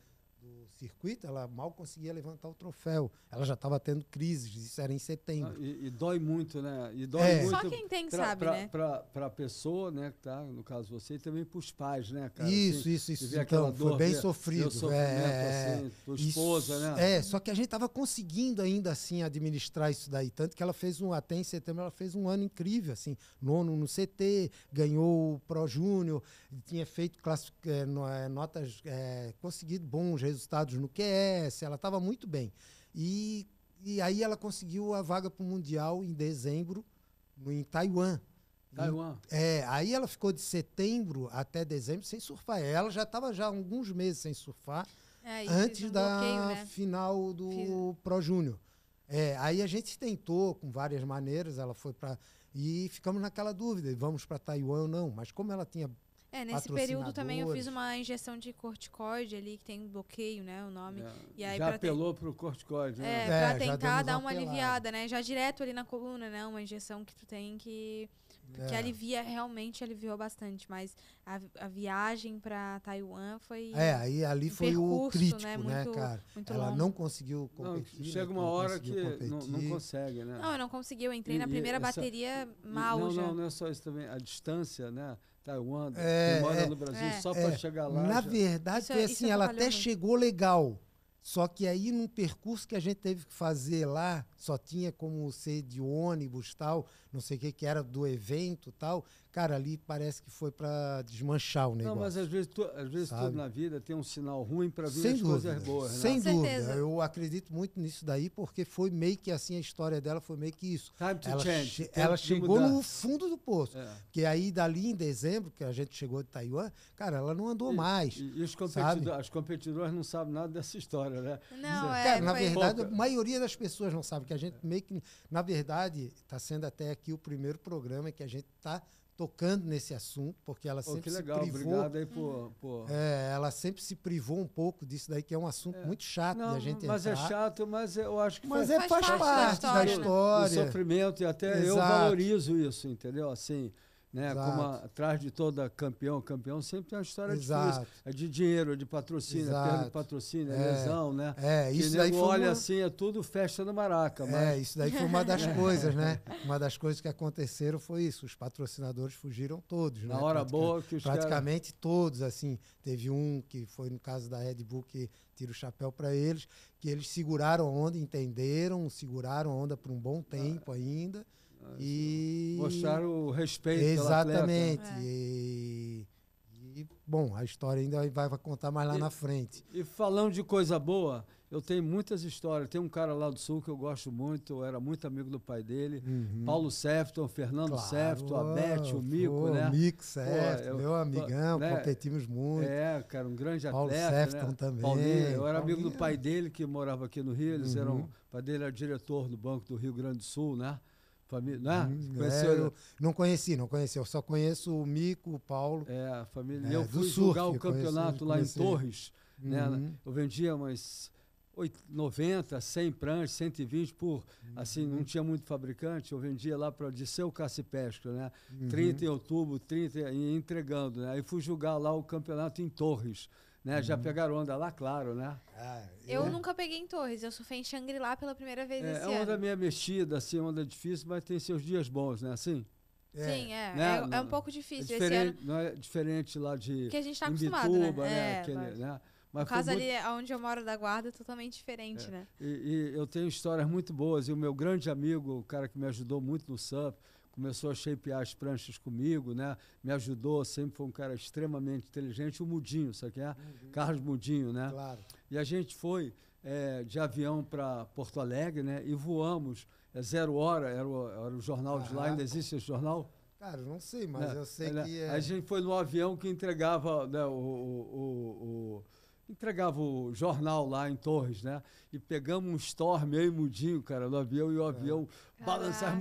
Speaker 3: circuito, ela mal conseguia levantar o troféu. Ela já estava tendo crises, isso era em setembro. Ah, e, e, dói muito,
Speaker 1: né? E dói é. muito Só quem tem pra, sabe, pra, né? Para a pessoa, né, tá, no caso você, e também para os pais, né, cara? Isso, assim, isso, isso. Então, foi bem ver, sofrido. É, é assim, esposa, isso, né? É, só que
Speaker 3: a gente estava conseguindo ainda assim administrar isso daí. Tanto que ela fez um, até em setembro, ela fez um ano incrível, assim, nono no CT, ganhou o Pro Júnior, tinha feito classific, é, notas, é, conseguido bons resultados no QS, ela estava muito bem. E, e aí ela conseguiu a vaga para o Mundial em dezembro, no, em Taiwan. Taiwan. E, é, aí ela ficou de setembro até dezembro sem surfar. Ela já estava já alguns meses sem surfar
Speaker 2: é, antes um da bloqueio, né?
Speaker 3: final do Pro Júnior. É, aí a gente tentou com várias maneiras, ela foi para e ficamos naquela dúvida, vamos para Taiwan ou não, mas como ela tinha
Speaker 2: é, nesse período também eu fiz uma injeção de corticoide ali, que tem um bloqueio, né? O nome. É, e aí, já apelou para
Speaker 1: o corticoide, né? É, é pra tentar dar uma aliviada, né?
Speaker 2: Já direto ali na coluna, né? Uma injeção que tu tem que. É. Que alivia, realmente aliviou bastante. Mas a, a viagem para Taiwan foi. É, aí ali um foi percurso, o né? crítico, né, muito, né cara? Ela longo. não conseguiu
Speaker 3: competir. Não, né? chega uma hora que não, não, consegue,
Speaker 1: né? Não, eu não consegui. Eu entrei e, na primeira essa, bateria mal não, já. Não, não é só isso também. A distância, né? Taiwan, é, que mora no é. Brasil é, só para é, chegar lá. Na já... verdade, isso, foi é- assim, é ela até
Speaker 3: chegou legal. Só que aí, num percurso que a gente teve que fazer lá, só tinha como ser de ônibus, tal, não sei o que que era do evento, tal. Cara, ali parece que foi para desmanchar o negócio. Não, mas
Speaker 1: às vezes, tu, às vezes tudo na vida tem um sinal ruim para vir Sem as dúvida, coisas boas. Né? Sem Com dúvida. Certeza. Eu acredito
Speaker 3: muito nisso daí, porque foi meio que assim a história dela, foi meio que isso. Time to ela change. ela chegou no fundo do poço. É. Porque aí, dali em dezembro, que a gente chegou de Taiwan, cara, ela não andou e, mais. E, e
Speaker 1: os competidores, as competidoras não sabem nada dessa história, né? Não,
Speaker 2: é, é, cara,
Speaker 3: na verdade, pouca. a maioria das pessoas não sabe que a gente meio que, na verdade, está sendo até aqui o primeiro programa que a gente está tocando nesse assunto, porque ela Pô, sempre legal, se privou. Obrigado aí
Speaker 1: por, por...
Speaker 3: É, ela sempre se privou um pouco disso daí, que é um assunto é. muito chato Não, gente Mas é entrar. é
Speaker 1: chato, mas eu acho que mas faz, é, faz, faz parte, parte, da história. Da história. Do, do sofrimento, e até Exato. eu valorizo isso, entendeu? Assim, né? Exato. Como atrás de toda campeão, campeão sempre tem uma história Exato. difícil. É de dinheiro, de patrocínio, é perda de patrocínio, é, é. lesão, né? É, isso daí foi olha uma... assim, é tudo festa no maraca. É, mas... É, isso daí foi uma das coisas, né?
Speaker 3: Uma das coisas que aconteceram foi isso. Os patrocinadores fugiram todos, Na né? hora boa que os Praticamente cara... todos, assim. Teve um que foi no caso da Red Bull que tira o chapéu para eles, que eles seguraram a onda, entenderam, seguraram a onda por um bom ah, tempo ainda. E... Mostrar o respeito Exatamente. Atleta, né? e... e, bom, a história ainda vai, contar mais lá e, na frente.
Speaker 1: E falando de coisa boa, eu tenho muitas histórias. Tem um cara lá do Sul que eu gosto muito, eu era muito amigo do pai dele, uhum. Paulo Sefton, Fernando claro, Sefton, a Beth, né? o Mico, pô, né? O Mico Sefton, meu amigão, né? competimos muito. É, cara, um grande Paulo atleta. Paulo né? Sefton né? também. Paulinho, eu era Paulinho. amigo do pai dele, que morava aqui no Rio, eles uhum. eram, o pai dele era diretor do Banco do Rio Grande do Sul, né? Família, né? Hum, é, eu
Speaker 3: não conheci, não conheci. Eu só conheço o Mico, o Paulo. É, a família. É, eu fui surf, jogar o campeonato conheci, lá conheci. em Torres. Né? Uhum. Né?
Speaker 1: Eu vendia umas 8, 90, 100 pranchas, 120 por. Uhum. Assim, não tinha muito fabricante. Eu vendia lá para Odisseu Caça Pesca, né? Uhum. 30 em outubro, 30 entregando. Né? Aí fui jogar lá o campeonato em Torres. Né? Uhum. Já pegaram onda lá, claro, né? Ah,
Speaker 2: eu é. nunca peguei em Torres, eu surfei em Xangri-Lá pela primeira vez é, esse ano. É onda
Speaker 1: meio mexida, assim, onda difícil, mas tem seus dias bons, né? Assim? É. Sim, é. Né? É, é, um pouco difícil é esse ano. Não é diferente lá de que a gente está acostumado, né? né? É, Aquele, né? mas... né? Mas o caso muito... ali
Speaker 2: onde eu moro da guarda é totalmente diferente, é. né?
Speaker 1: E, e, eu tenho histórias muito boas. E o meu grande amigo, o cara que me ajudou muito no surf, começou a shapear as pranchas comigo, né? Me ajudou, sempre foi um cara extremamente inteligente, o Mudinho, sabe quem é? Uhum. Carlos Mudinho, né? Claro. E a gente foi é, de avião para Porto Alegre, né? E voamos, é zero hora, era o, era o jornal de lá, ainda existe esse jornal?
Speaker 3: Cara, não sei, mas é, eu sei é, que... É... A
Speaker 1: gente foi no avião que entregava né, o, o, o entregava o jornal lá em Torres, né? E pegamos um storm aí mudinho, cara, no avião, e o avião é. balançava.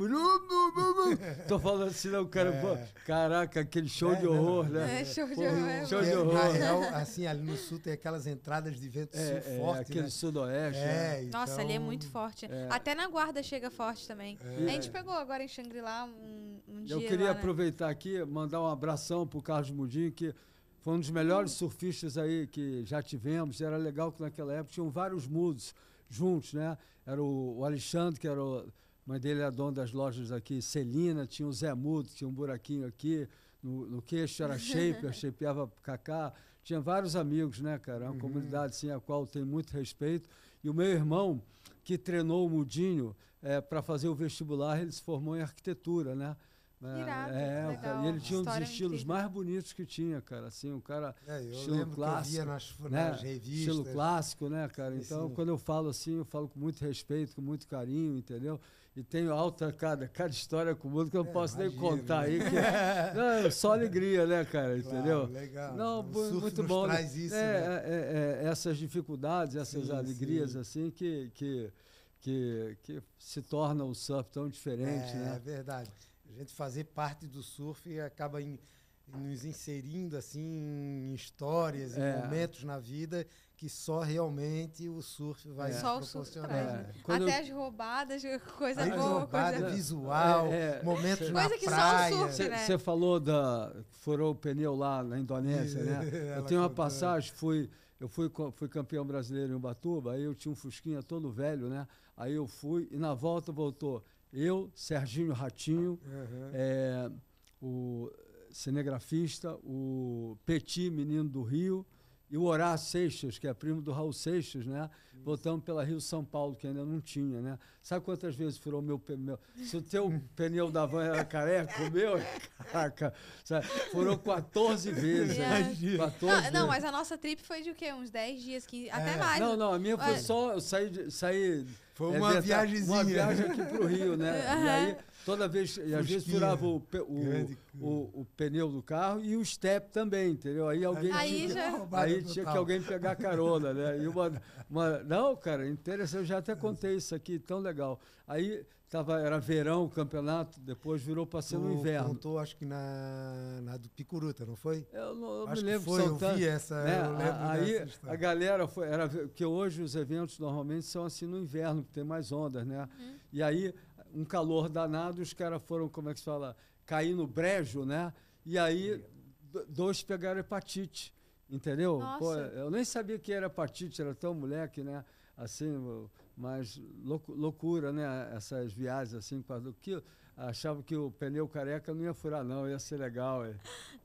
Speaker 1: Tô falando assim, não, cara, é. pô, caraca, aquele show é, de né, horror, não, né? É, show de
Speaker 2: horror. Show é de horror. Na é, real, é
Speaker 3: assim, ali no sul tem aquelas entradas de vento é, sul forte. Aquele né? sudoeste. Né?
Speaker 1: Então... Nossa, ali
Speaker 2: é muito forte. Até na guarda chega forte também. A gente pegou agora em Xangri-Lá um, um Eu dia. Eu queria lá, né?
Speaker 1: aproveitar né? aqui, mandar um abração pro Carlos Mudinho, que foi um dos melhores surfistas aí que já tivemos. Era legal que naquela época tinham vários mudos juntos, né? Era o, Alexandre, que era o, mãe dele era dona das lojas aqui, Celina, tinha o Zé Mudo, tinha um buraquinho aqui no, no queixo, era shaper, shapeava cacá. Tinha vários amigos, né, cara? É uma uhum. comunidade assim, a qual eu tenho muito respeito. E o meu irmão, que treinou o Mudinho é, eh, para fazer o vestibular, ele se formou em arquitetura, né? Né? Irado, é, cara, e ele tinha um dos estilos mais bonitos que tinha, cara. Assim, o cara é, eu estilo lembro clássico, que eu via nas, né? nas revistas. Estilo clássico, né, cara? Então, quando eu falo assim, eu falo com muito respeito, com muito carinho, entendeu? E tenho alta cada, cada história com o mundo que eu não é, posso nem contar né? aí. Que, é, não, é só alegria, né, cara? entendeu? Claro, legal. Não, o muito bom. Né? Traz isso, é, né? É, essas dificuldades, essas sim, alegrias, sim. assim, que, que, que, que se torna o surf tão diferente, é, né? É
Speaker 3: verdade. A gente fazer parte do surf acaba em, nos inserindo assim em histórias, é. em momentos na vida que só realmente o surf vai é. proporcionar. É.
Speaker 2: Até as roubadas, coisa Aí, boa, roubada, coisa...
Speaker 3: visual, é, é, momentos cê, na coisa que praia.
Speaker 1: né? Você falou da furou o pneu lá na Indonésia, né? Eu tenho uma passagem, fui eu fui, fui campeão brasileiro em Ubatuba, aí eu tinha um fusquinha todo velho, né? Aí eu fui e na volta voltou eu, Serginho Ratinho, uhum. é, o cinegrafista, o Petit, menino do Rio, e o Orá Seixas, que é primo do Raul Seixas, né? Isso. Voltamos pela Rio São Paulo, que ainda não tinha, né? Sabe quantas vezes furou meu pneu? Se o teu pneu da van era careca, o meu é caraca. caca. Sabe? Furou 14 vezes. É. Né? 14 ah, não, não,
Speaker 2: mas a nossa trip foi de o quê? Uns 10 dias, 15, é. até mais. Não, não, a minha foi
Speaker 1: só, eu saí... saí foi é uma é, viagemzinha. Uma viagem aqui pro Rio, né? Uhum. E aí Toda vez, e às vezes furava o, o, o, o, pneu do carro e o step também, entendeu? Aí alguém aí tinha, já... aí tinha que alguém pegar carona, né? E uma, uma, não, cara, interessante, eu já até contei isso aqui, tão legal. Aí tava, era verão o campeonato, depois virou para ser no inverno.
Speaker 3: Contou, acho que na, na do Picuruta, não foi? Eu não eu acho me lembro. Que foi, eu vi essa, né? eu lembro Aí a
Speaker 1: galera foi, era que hoje os eventos normalmente são assim no inverno, que tem mais ondas, né? Uhum. E aí um calor danado, os caras foram, como é que se fala, cair no brejo, né? E aí, dois pegaram hepatite, entendeu? Pô, eu nem sabia que era hepatite, era tão moleque, né? Assim, mas loucura, né? Essas viagens, assim, do que achava que o pneu careca não ia furar, não, ia ser legal. É.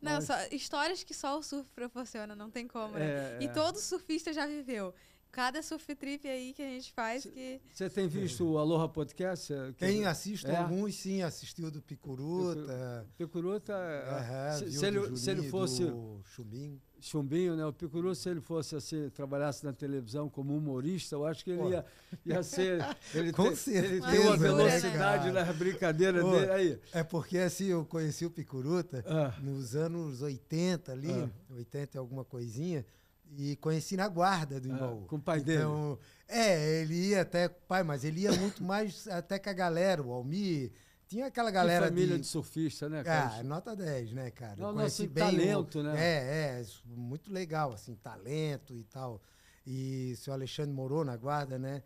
Speaker 1: Não, mas... só,
Speaker 2: histórias que só o surf proporciona, não tem como, né? É, e é. todo surfista já viveu cada surf trip aí que a gente faz. Você que...
Speaker 1: tem visto o Aloha Podcast? Tem, assisto é?
Speaker 3: alguns, sim. Assisti o do Picuruta.
Speaker 1: Picuruta. Uhum, se, se, ele, se ele fosse. Chumbinho. Chumbinho, né? O Picuruta, se ele fosse assim, trabalhasse na televisão como humorista, eu acho que ele ia, ia ser. Ele Com tem, certeza. Ele tem uma né, velocidade né, na brincadeira Pô, dele. Aí. É porque assim,
Speaker 3: eu conheci o Picuruta ah. nos anos 80 ali, ah. 80 e alguma coisinha. E conheci na guarda do Imbaú. Ah, com o pai então, dele? É, ele ia até com o pai, mas ele ia muito mais até com a galera, o Almir. Tinha aquela galera. Que família de, de surfista, né, ah, cara? Ah, nota 10, né, cara? Não, conheci assim, bem talento, o... né? É, é, muito legal, assim, talento e tal. E o senhor Alexandre morou na guarda, né?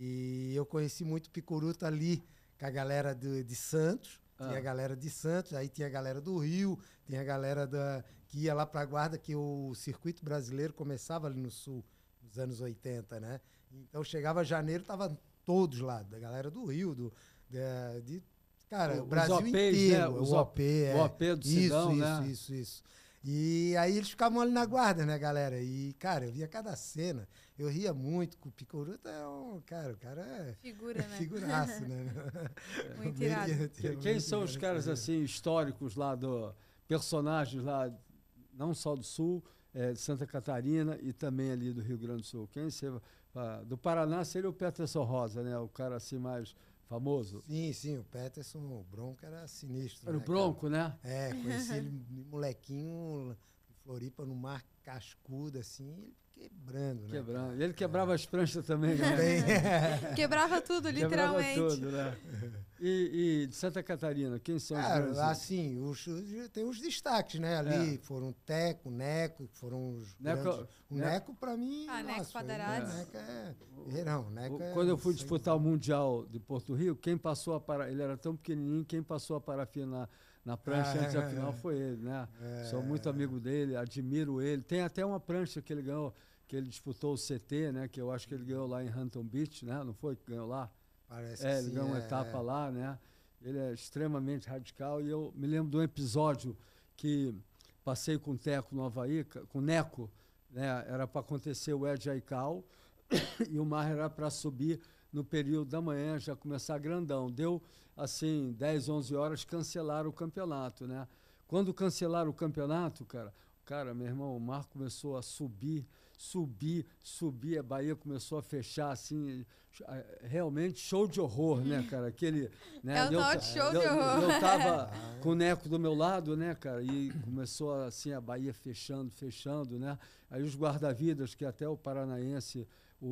Speaker 3: E eu conheci muito Picuruta ali, com a galera de, de Santos. Tinha ah. a galera de Santos, aí tinha a galera do Rio, tinha a galera da, que ia lá para a guarda, que o circuito brasileiro começava ali no sul, nos anos 80, né? Então chegava janeiro, tava todos lá, da galera do Rio, do, de, de cara, o, Brasil OPs, inteiro. Né? Os o OP, é. O OP do isso, Cidão, isso, né? isso, isso, isso. E aí eles ficavam ali na guarda, né, galera? E, cara, eu via cada cena. Eu ria muito com o Picoruta. É um, cara, o cara é. Figura, é né? Figuraço, né? muito irado. Quem, quem são os caras, assim,
Speaker 1: históricos lá do. personagens lá não só do Sul, é, de Santa Catarina e também ali do Rio Grande do Sul. Quem seria, ah, do Paraná seria o Peterson Rosa, né? O cara assim mais famoso.
Speaker 3: Sim, sim, o Peterson, o Bronco era sinistro. Era né, o Bronco, cara? né? É, conheci ele molequinho Floripa no mar cascudo,
Speaker 1: assim, ele quebrando, né? Quebrando. Ele quebrava é. as pranchas também, né? É. quebrava tudo, literalmente. Quebrava tudo, né? E, e, de Santa Catarina, quem são os
Speaker 3: Assim, os, tem os destaques, né? Ali é. foram Teco, Neco, foram os Neco, grandes. O Neco, né? Neco pra mim... Ah, nossa, Neco Padarades. Neco é... Neco é... Quando eu fui disputar
Speaker 1: o Mundial de Porto Rico, quem passou a para... Ele era tão pequenininho, quem passou a parafinar na prancha ah, antes da é. final foi ele, né? Sou é. muito amigo dele, admiro ele. Tem até uma prancha que ele ganhou que ele disputou o CT, né? Que eu acho que ele ganhou lá em Huntington Beach, né? Não foi que ganhou lá? Parece é, que ele sim, ganhou é, uma etapa é. lá, né? Ele é extremamente radical e eu me lembro de um episódio que passei com o Teco no Havaí, com o Neco, né? Era para acontecer o Ed Aikau e o Mar era para subir no período da manhã, já começar grandão. Deu, assim, 10, 11 horas, cancelaram o campeonato, né? Quando cancelaram o campeonato, cara, cara, meu irmão, o mar começou a subir subir, subir, a Bahia começou a fechar, assim, realmente show de horror, né, cara? Aquele. Né, é o eu, show de horror. Eu, eu tava ah, é. com o Neco do meu lado, né, cara? E começou assim a Bahia fechando, fechando, né? Aí os guarda-vidas, que é até o paranaense o,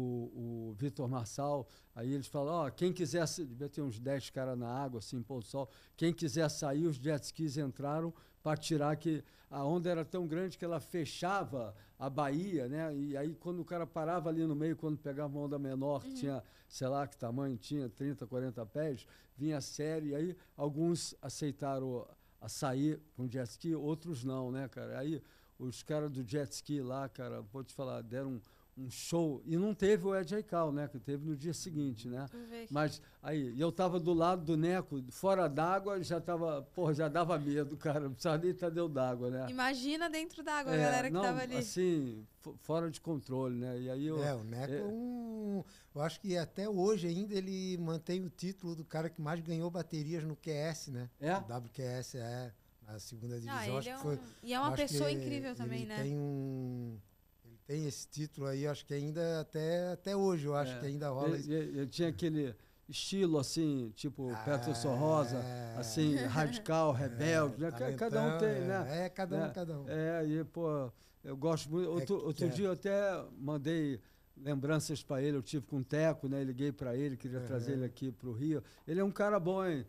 Speaker 1: o Vitor Marçal, aí eles falam, ó, oh, quem quiser, devia ter uns 10 caras na água, assim, pôr do sol, quem quiser sair, os jet skis entraram, para tirar que a onda era tão grande que ela fechava a baía, né? E aí quando o cara parava ali no meio, quando pegava uma onda menor, que uhum. tinha, sei lá que tamanho tinha, 30, 40 pés, vinha a série, e aí alguns aceitaram a sair com jet ski, outros não, né, cara? Aí os caras do jet ski lá, cara, vou te falar, deram um show e não teve o Ed Aikau, né? Que teve no dia seguinte, né? Mas aí eu tava do lado do Neco, fora d'água, já tava, porra, já dava medo, cara, não precisava nem tadeu d'água, né?
Speaker 2: Imagina dentro d'água é, a galera que não, tava ali.
Speaker 1: Assim, fora de controle, né? E aí eu É, o Neco é, é,
Speaker 2: um,
Speaker 1: eu acho que até hoje
Speaker 3: ainda ele mantém o título do cara que mais ganhou baterias no QS, né? É. O WQS é a segunda divisão, acho é um, que foi. E é uma pessoa incrível também, né? Tem um tem esse título aí, acho
Speaker 1: que ainda até, até hoje, eu acho é, que ainda rola isso. Ele, tinha aquele estilo assim, tipo ah, Peterson Rosa, é. assim, radical, é, rebelde, é, né? Talentão, tá cada um tem, é, né? É, cada um, é, cada um. É, e pô, eu gosto muito, outro, é outro dia eu até mandei lembranças para ele, eu tive com o Teco, né? Liguei para ele, queria trazer ele aqui para o Rio. Ele é um cara bom, hein?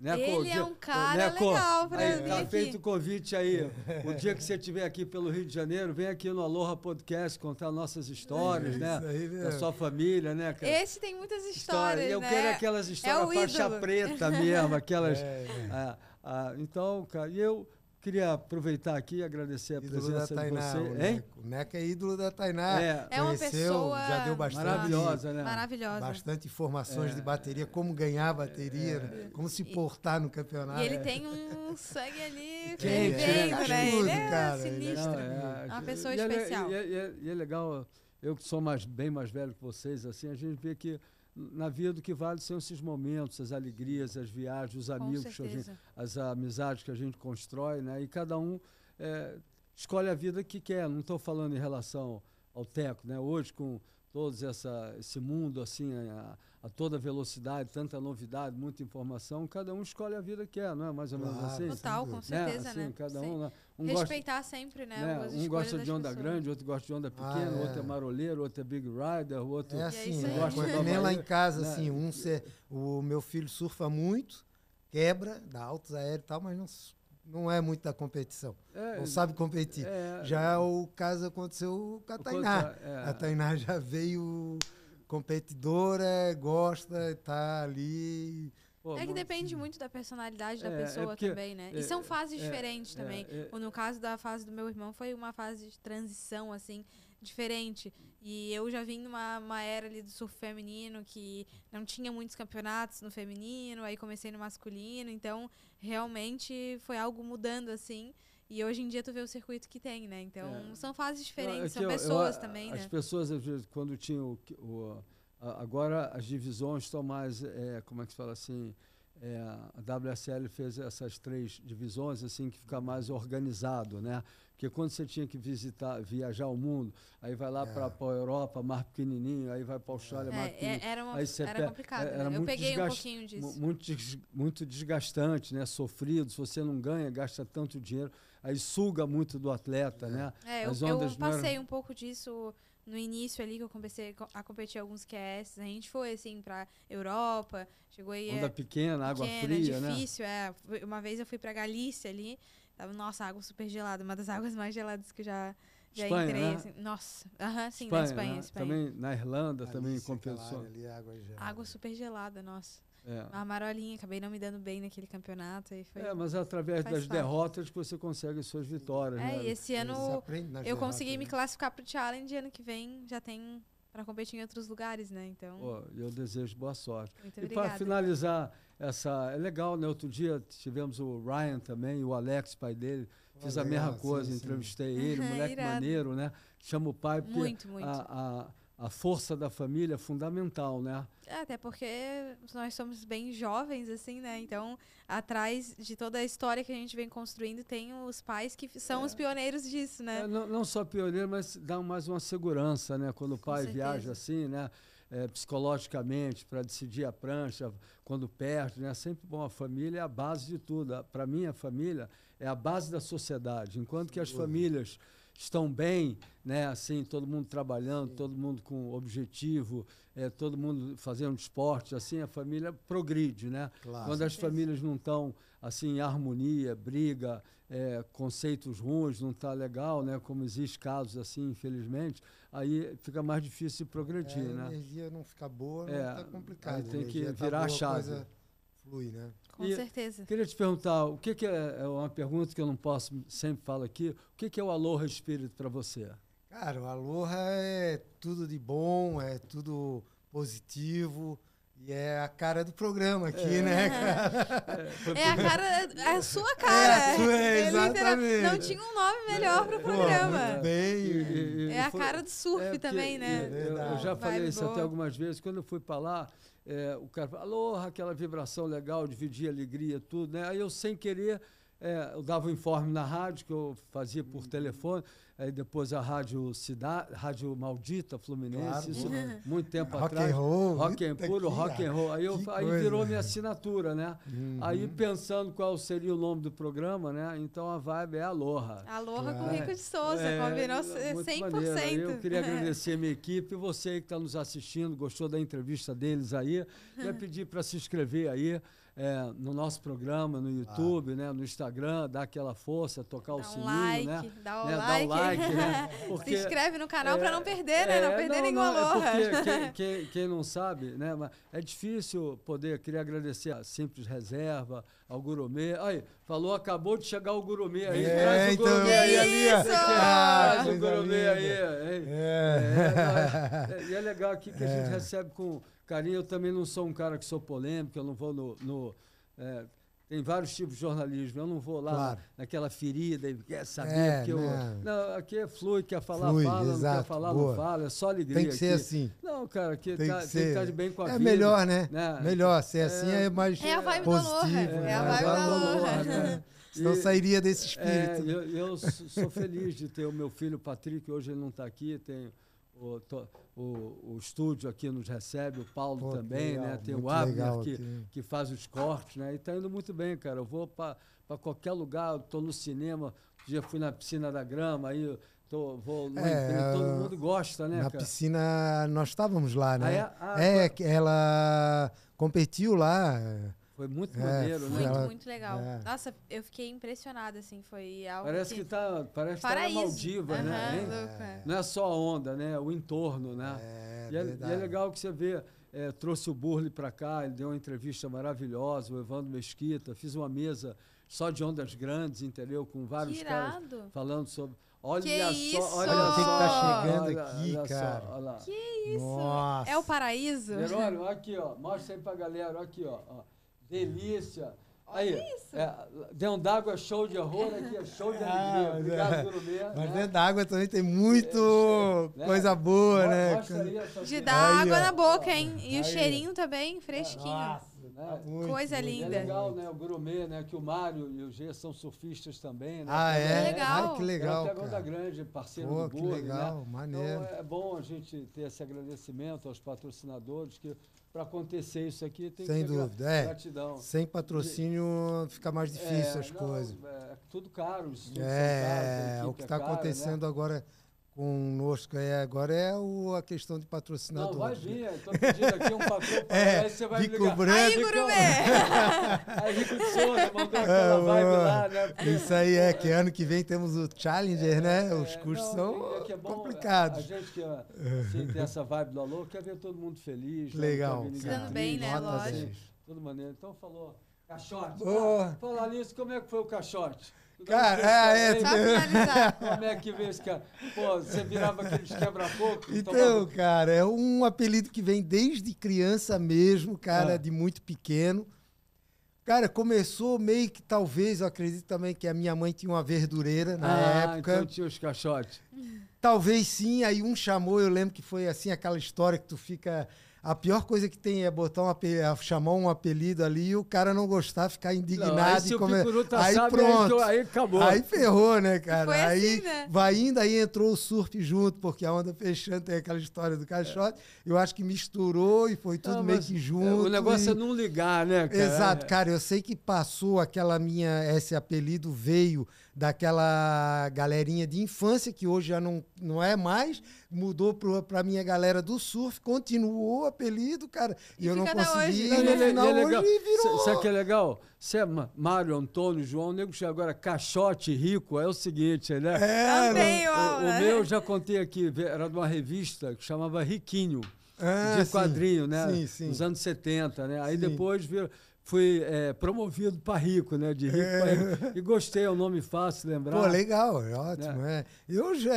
Speaker 1: Né, Ele é um né, cara né, legal pra aí, Tá aqui. feito o convite aí. O dia que você estiver aqui pelo Rio de Janeiro, vem aqui no Aloha Podcast contar nossas histórias, é né? né? da sua família, né, cara? Esse
Speaker 2: tem muitas histórias, História. Eu né? quero aquelas é histórias é faixa preta mesmo, aquelas... É, é.
Speaker 1: Ah, ah, então, cara, e eu... Queria aproveitar aqui e agradecer a ídolo presença da Tainá, de você. O Neco. o Neco é ídolo da Tainá. É, é uma pessoa já deu bastante, maravilhosa, né? Maravilhosa. Bastante
Speaker 3: informações é. de bateria, como ganhar bateria, é. Né? como se portar no campeonato. E ele tem
Speaker 2: um sangue ali que ele é, é né? Ele é cara, é sinistro. Não, é, uma pessoa especial.
Speaker 1: E é, legal, eu que sou mais, bem mais velho que vocês, assim, a gente vê que na vida do que vale são esses momentos, as alegrias, as viagens, os amigos, gente, as amizades que a gente constrói, né? E cada um é, escolhe a vida que quer. Não estou falando em relação ao teco, né? Hoje com todos essa, esse mundo assim a, a, toda velocidade, tanta novidade, muita informação, cada um escolhe a vida que quer, não é mais ou menos claro, assim? Total, com né? certeza, né? Assim, né? Cada Sim. um, né? um Respeitar gosta, sempre, né? né? Um gosta de onda pessoas. grande, outro gosta de onda ah, pequena, ah, é. outro é maroleiro, outro é big rider, outro é, é assim, é gosta de Nem lá em casa, né? assim,
Speaker 3: um ser, o meu filho surfa muito, quebra,
Speaker 1: dá altos aéreos e tal, mas não
Speaker 3: não é muito da competição. É, não sabe competir. É, é, já o caso aconteceu
Speaker 2: com a Tainá. É. A Tainá
Speaker 3: já veio competidora, gosta, tá ali. Pô, é que depende
Speaker 2: muito da personalidade da é, é pessoa é porque, também, né? É, e são fases diferentes também. no caso da fase do meu irmão, foi uma fase de transição, assim, diferente. E eu já vim numa uma era ali do surf feminino que não tinha muitos campeonatos no feminino, aí comecei no masculino, então realmente foi algo mudando assim. E hoje em dia tu vê o circuito que tem, né? Então é. são fases é diferentes, eu, são pessoas eu, também, as né?
Speaker 1: pessoas, quando tinham o, agora as divisões estão mais, é, como é que se fala assim, é, a WSL fez essas três divisões, assim, que fica mais organizado, né? Porque quando você tinha que visitar, viajar o mundo, aí vai lá é. para a Europa, mar pequenininho, aí vai para a Austrália, é, mar pequenininho. É, era, uma, aí você era pega, complicado. É, né? Era, né? Eu peguei desgast, um pouquinho disso. Muito, desgastante, né? sofrido. Se você não ganha, gasta tanto dinheiro. Aí suga muito do atleta, é. né? É, eu, eu passei eram... um
Speaker 2: pouco disso no início ali que eu comecei a competir alguns QS, a gente foi assim para Europa, chegou aí onda é, pequena, água fria, difícil, né? Difícil, é. Uma vez eu fui para Galícia ali, Tava, nossa, água super gelada, uma das águas mais geladas que eu já, já Espanha, entrei. Né? Assim, nossa, uh -huh, sim, Espanha, na Espanha, né? Espanha. Também
Speaker 1: na Irlanda, ali, também compensou. Ali, água, gelada.
Speaker 2: água super gelada, nossa. É. marolinha, acabei não me dando bem naquele campeonato. E foi, é, mas é através das derrotas
Speaker 1: que você consegue suas vitórias. É, né? e esse ano eu consegui me né?
Speaker 2: classificar para o Challenge. Ano que vem já tem para competir em outros lugares, né? Então.
Speaker 1: eu desejo boa sorte. Muito e para finalizar essa. É legal, né? Outro dia tivemos o Ryan também, o Alex, pai dele. Olha, Fiz a mesma coisa, sim, entrevistei sim. ele, moleque irado. maneiro, né? Chama o pai porque muito, muito. A, a, a, força da família é fundamental, né?
Speaker 2: É, até porque nós somos bem jovens, assim, né? Então, atrás de toda a história que a gente vem construindo, tem os pais que são é. os pioneiros disso, né? É,
Speaker 1: não, não, só pioneiros, mas dá mais uma segurança, né? Quando o pai viaja assim, né? é, psicologicamente para decidir a prancha quando perde, né? Sempre bom, a família é a base de tudo. Para mim, a família é a base da sociedade. Enquanto que as famílias estão bem, né? Assim, todo mundo trabalhando, Sim. todo mundo com objetivo, é, todo mundo fazendo esporte, assim a família progride, né? Claro. Quando as famílias não estão assim em harmonia, briga, é, conceitos ruins, não está legal, né? como existem casos assim, infelizmente, aí fica mais difícil progredir. É, né? A
Speaker 3: energia não fica boa, é, está complicado. Aí tem que tá virar boa, a chave. flui, né?
Speaker 1: Com e certeza. Queria te perguntar, o que, que é, é, uma pergunta que eu não posso, sempre falo aqui, o que, que é o Aloha Espírito para você? Cara,
Speaker 3: o Aloha é tudo de bom, é tudo positivo, e é a cara do programa aqui, é. né, é. cara?
Speaker 2: É. a cara, é a sua cara. É, a sua, é exatamente. Não tinha um nome melhor para o programa. Pô,
Speaker 1: bem, é a cara do surf é, porque, também, né? eu já falei isso boa. até algumas vezes. Quando eu fui para lá, o cara falou, aquela vibração legal, dividir alegria, tudo, né? Aí eu, sem querer, eu dava um informe na rádio, que eu fazia por telefone. Aí depois a Rádio Cidade, Rádio Maldita Fluminense, claro, isso né? muito tempo rock atrás. And roll, rock and puro, rock and roll. Aí, eu, aí virou minha assinatura, né? Uhum. Aí pensando qual seria o nome do programa, né? Então a vibe é Aloha. Aloha claro. com é. Rico de Souza, é, combinou 100%. Maneiro. Eu queria agradecer a minha equipe, você que está nos assistindo, gostou da entrevista deles aí, ia pedir para se inscrever aí é, no nosso programa, no YouTube, ah. né, no Instagram, dar aquela força, tocar dá o um sininho, like, né? Dá o né, like, dá like né? porque, se inscreve no canal é, para não perder, né? É, não perder não, nenhum valor. É quem, quem, quem, não sabe, né? É difícil poder, queria agradecer a Simples Reserva, Ó, o gurumê. Aí, falou, acabou de chegar o gurumê aí. É, traz o então, gurumê aí, ali. Então, ah, traz o gurumê aí. É. é. e é legal aqui que a gente é. recebe com carinho. Eu também não sou um cara que sou polêmico, eu não vou no... no é, tem vários tipos de jornalismo. Eu não vou lá claro. naquela ferida e quer saber é, que eu. Né? Não, aqui é flui, quer falar, flui, fala, exato, não quer falar, boa. não fala, é só alegria. Tem que ser aqui. assim. Não, cara, aqui tem, tá, que tá ser... tem que de bem com a é vida. É melhor, né? né? Melhor, ser é, assim é. é mais. É a vibe positivo, da Loura. É, é a né? vibe da Loura. Né? Senão e, sairia desse é, espírito. É, eu, eu sou feliz de ter o meu filho Patrick, hoje ele não está aqui, tenho o, to, o, o, estúdio aqui nos recebe, o Paulo Pô, também, né? legal, né? Tem o Abner que, que faz os cortes, né? E tá indo muito bem, cara. Eu vou para qualquer lugar, estou no cinema, já dia fui na piscina da grama, aí tô, vou é, todo mundo gosta,
Speaker 3: né? Na cara? piscina nós estávamos lá, ah, né? é, ah, é ela competiu lá foi muito é, maneiro, né? Muito, muito legal.
Speaker 2: É. Nossa, eu fiquei impressionada, assim, foi algo Parece que, que tá, parece que tá na Maldiva, uhum, né? É. Não é
Speaker 1: só a onda, né? O entorno, né? E, é, e, é, é legal que você vê, é, trouxe o Burle para cá, ele deu uma entrevista maravilhosa, o Evandro Mesquita, fiz uma mesa só de ondas grandes, entendeu? Com vários Tirado. caras falando sobre... Olha que só, isso? olha só. Quem tá chegando olha, aqui, olha cara. Só, olha que isso? Nossa. É o paraíso? Verônio, aqui, ó. Mostra aí pra galera, aqui, ó. ó. Delícia. Aí, Olha isso. É, dentro d'água é
Speaker 2: show de horror, aqui é show de ah, alegria. É. Obrigado, é,
Speaker 3: Mas né? dentro d'água também tem muito é, coisa né? boa, né?
Speaker 2: De dar água na boca, hein? E aí. o cheirinho também, fresquinho. Nossa, né? Tá coisa linda. É legal, né? O Gurumê, né? Que o Mário e o
Speaker 1: G são surfistas também, né? Ah, é? é que legal. Ah, que legal, É o da Grande, parceiro Pô, do Gurumê. que né? legal, né? maneiro. Então, é bom a gente ter esse agradecimento aos patrocinadores que para acontecer isso aqui tem sem que dúvida é. gratidão sem patrocínio de, fica mais é, difícil é, as não, coisas é, é tudo caro isso é, caro, o que está é né? acontecendo
Speaker 3: né? agora conosco é, agora é o, a questão de patrocinador. Não, vai vir, estou pedindo aqui um papel para é, aí você vai Rico me ligar. Branco. Aí, Gurumé! Aí, Rico Souza, lá, né? É, Isso aí é, que é. ano que vem temos o Challenger, é, né? É, Os custos não, são é, é
Speaker 1: bom, complicados. A, gente que tem essa vibe do Alô, quer ver todo mundo feliz. Né? Legal. Né? bem, né? Lógico. Assim, tudo maneiro. Então falou, caixote. Oh. Falar nisso, como é que foi o caixote? Cara, é, é. Aí, como é que veio esse cara? Pô, você virava aqueles quebra pouco Então, tomava...
Speaker 3: cara, é um apelido que vem desde criança mesmo, cara, ah. de muito pequeno. Cara, começou meio que talvez, eu acredito também que a minha mãe tinha uma verdureira na ah, então época. Então
Speaker 1: tinha os caixotes.
Speaker 3: Talvez sim, aí um chamou, eu lembro que foi assim aquela história que tu fica a pior coisa que tem é botar um é, chamar um apelido ali e o cara não gostar, ficar indignado não, aí, e Tá aí sabe, pronto. Aí, aí, acabou. Aí ferrou, né, cara? Assim, aí né? vai indo, aí entrou o surf junto, porque a onda fechando tem aquela história do caixote. É. Eu acho que misturou e foi tudo não, meio que junto. É, o negócio e... é não ligar, né, cara? Exato, cara. Eu sei que passou aquela minha. Esse apelido veio daquela galerinha de infância, que hoje já não, não é mais, mudou para a minha galera do surf, continuou o apelido, cara, e, e eu não
Speaker 2: consegui. Hoje,
Speaker 1: né? no final, é legal. hoje virou. Sabe que é legal? Você é Mário, Antônio, João, nego chega agora, caixote rico, é o seguinte, né? É, tá né? o, o né? meu, já contei aqui, era de uma revista que chamava Riquinho. Ah, de quadrinho, sim, né? Sim, sim. Nos anos 70, né? Aí depois virou fui é, promovido para rico, né? De rico é. para rico. E gostei, é um nome fácil lembrar. Pô, legal,
Speaker 3: é ótimo, é. é. E hoje,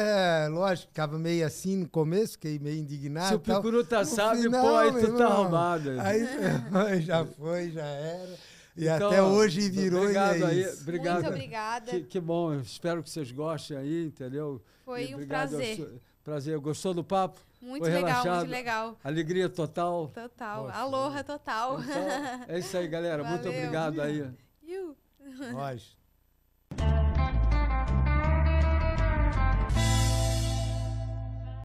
Speaker 3: lógico, ficava meio assim no começo, fiquei meio indignado. Se o Picuru tá sábio, pô, aí tu tá arrumado. Né? Aí, já foi, já era. E então, até hoje virou obrigado e é aí,
Speaker 1: Obrigado. Muito obrigada. Que, que bom, espero que vocês gostem aí, entendeu? Foi e um prazer. Prazer. Gostou do papo? Muito legal, relaxado. muito legal. Alegria total.
Speaker 2: Total. Nossa, Aloha total. Então,
Speaker 1: é isso aí, galera. Valeu. Muito obrigado aí. You. Nós.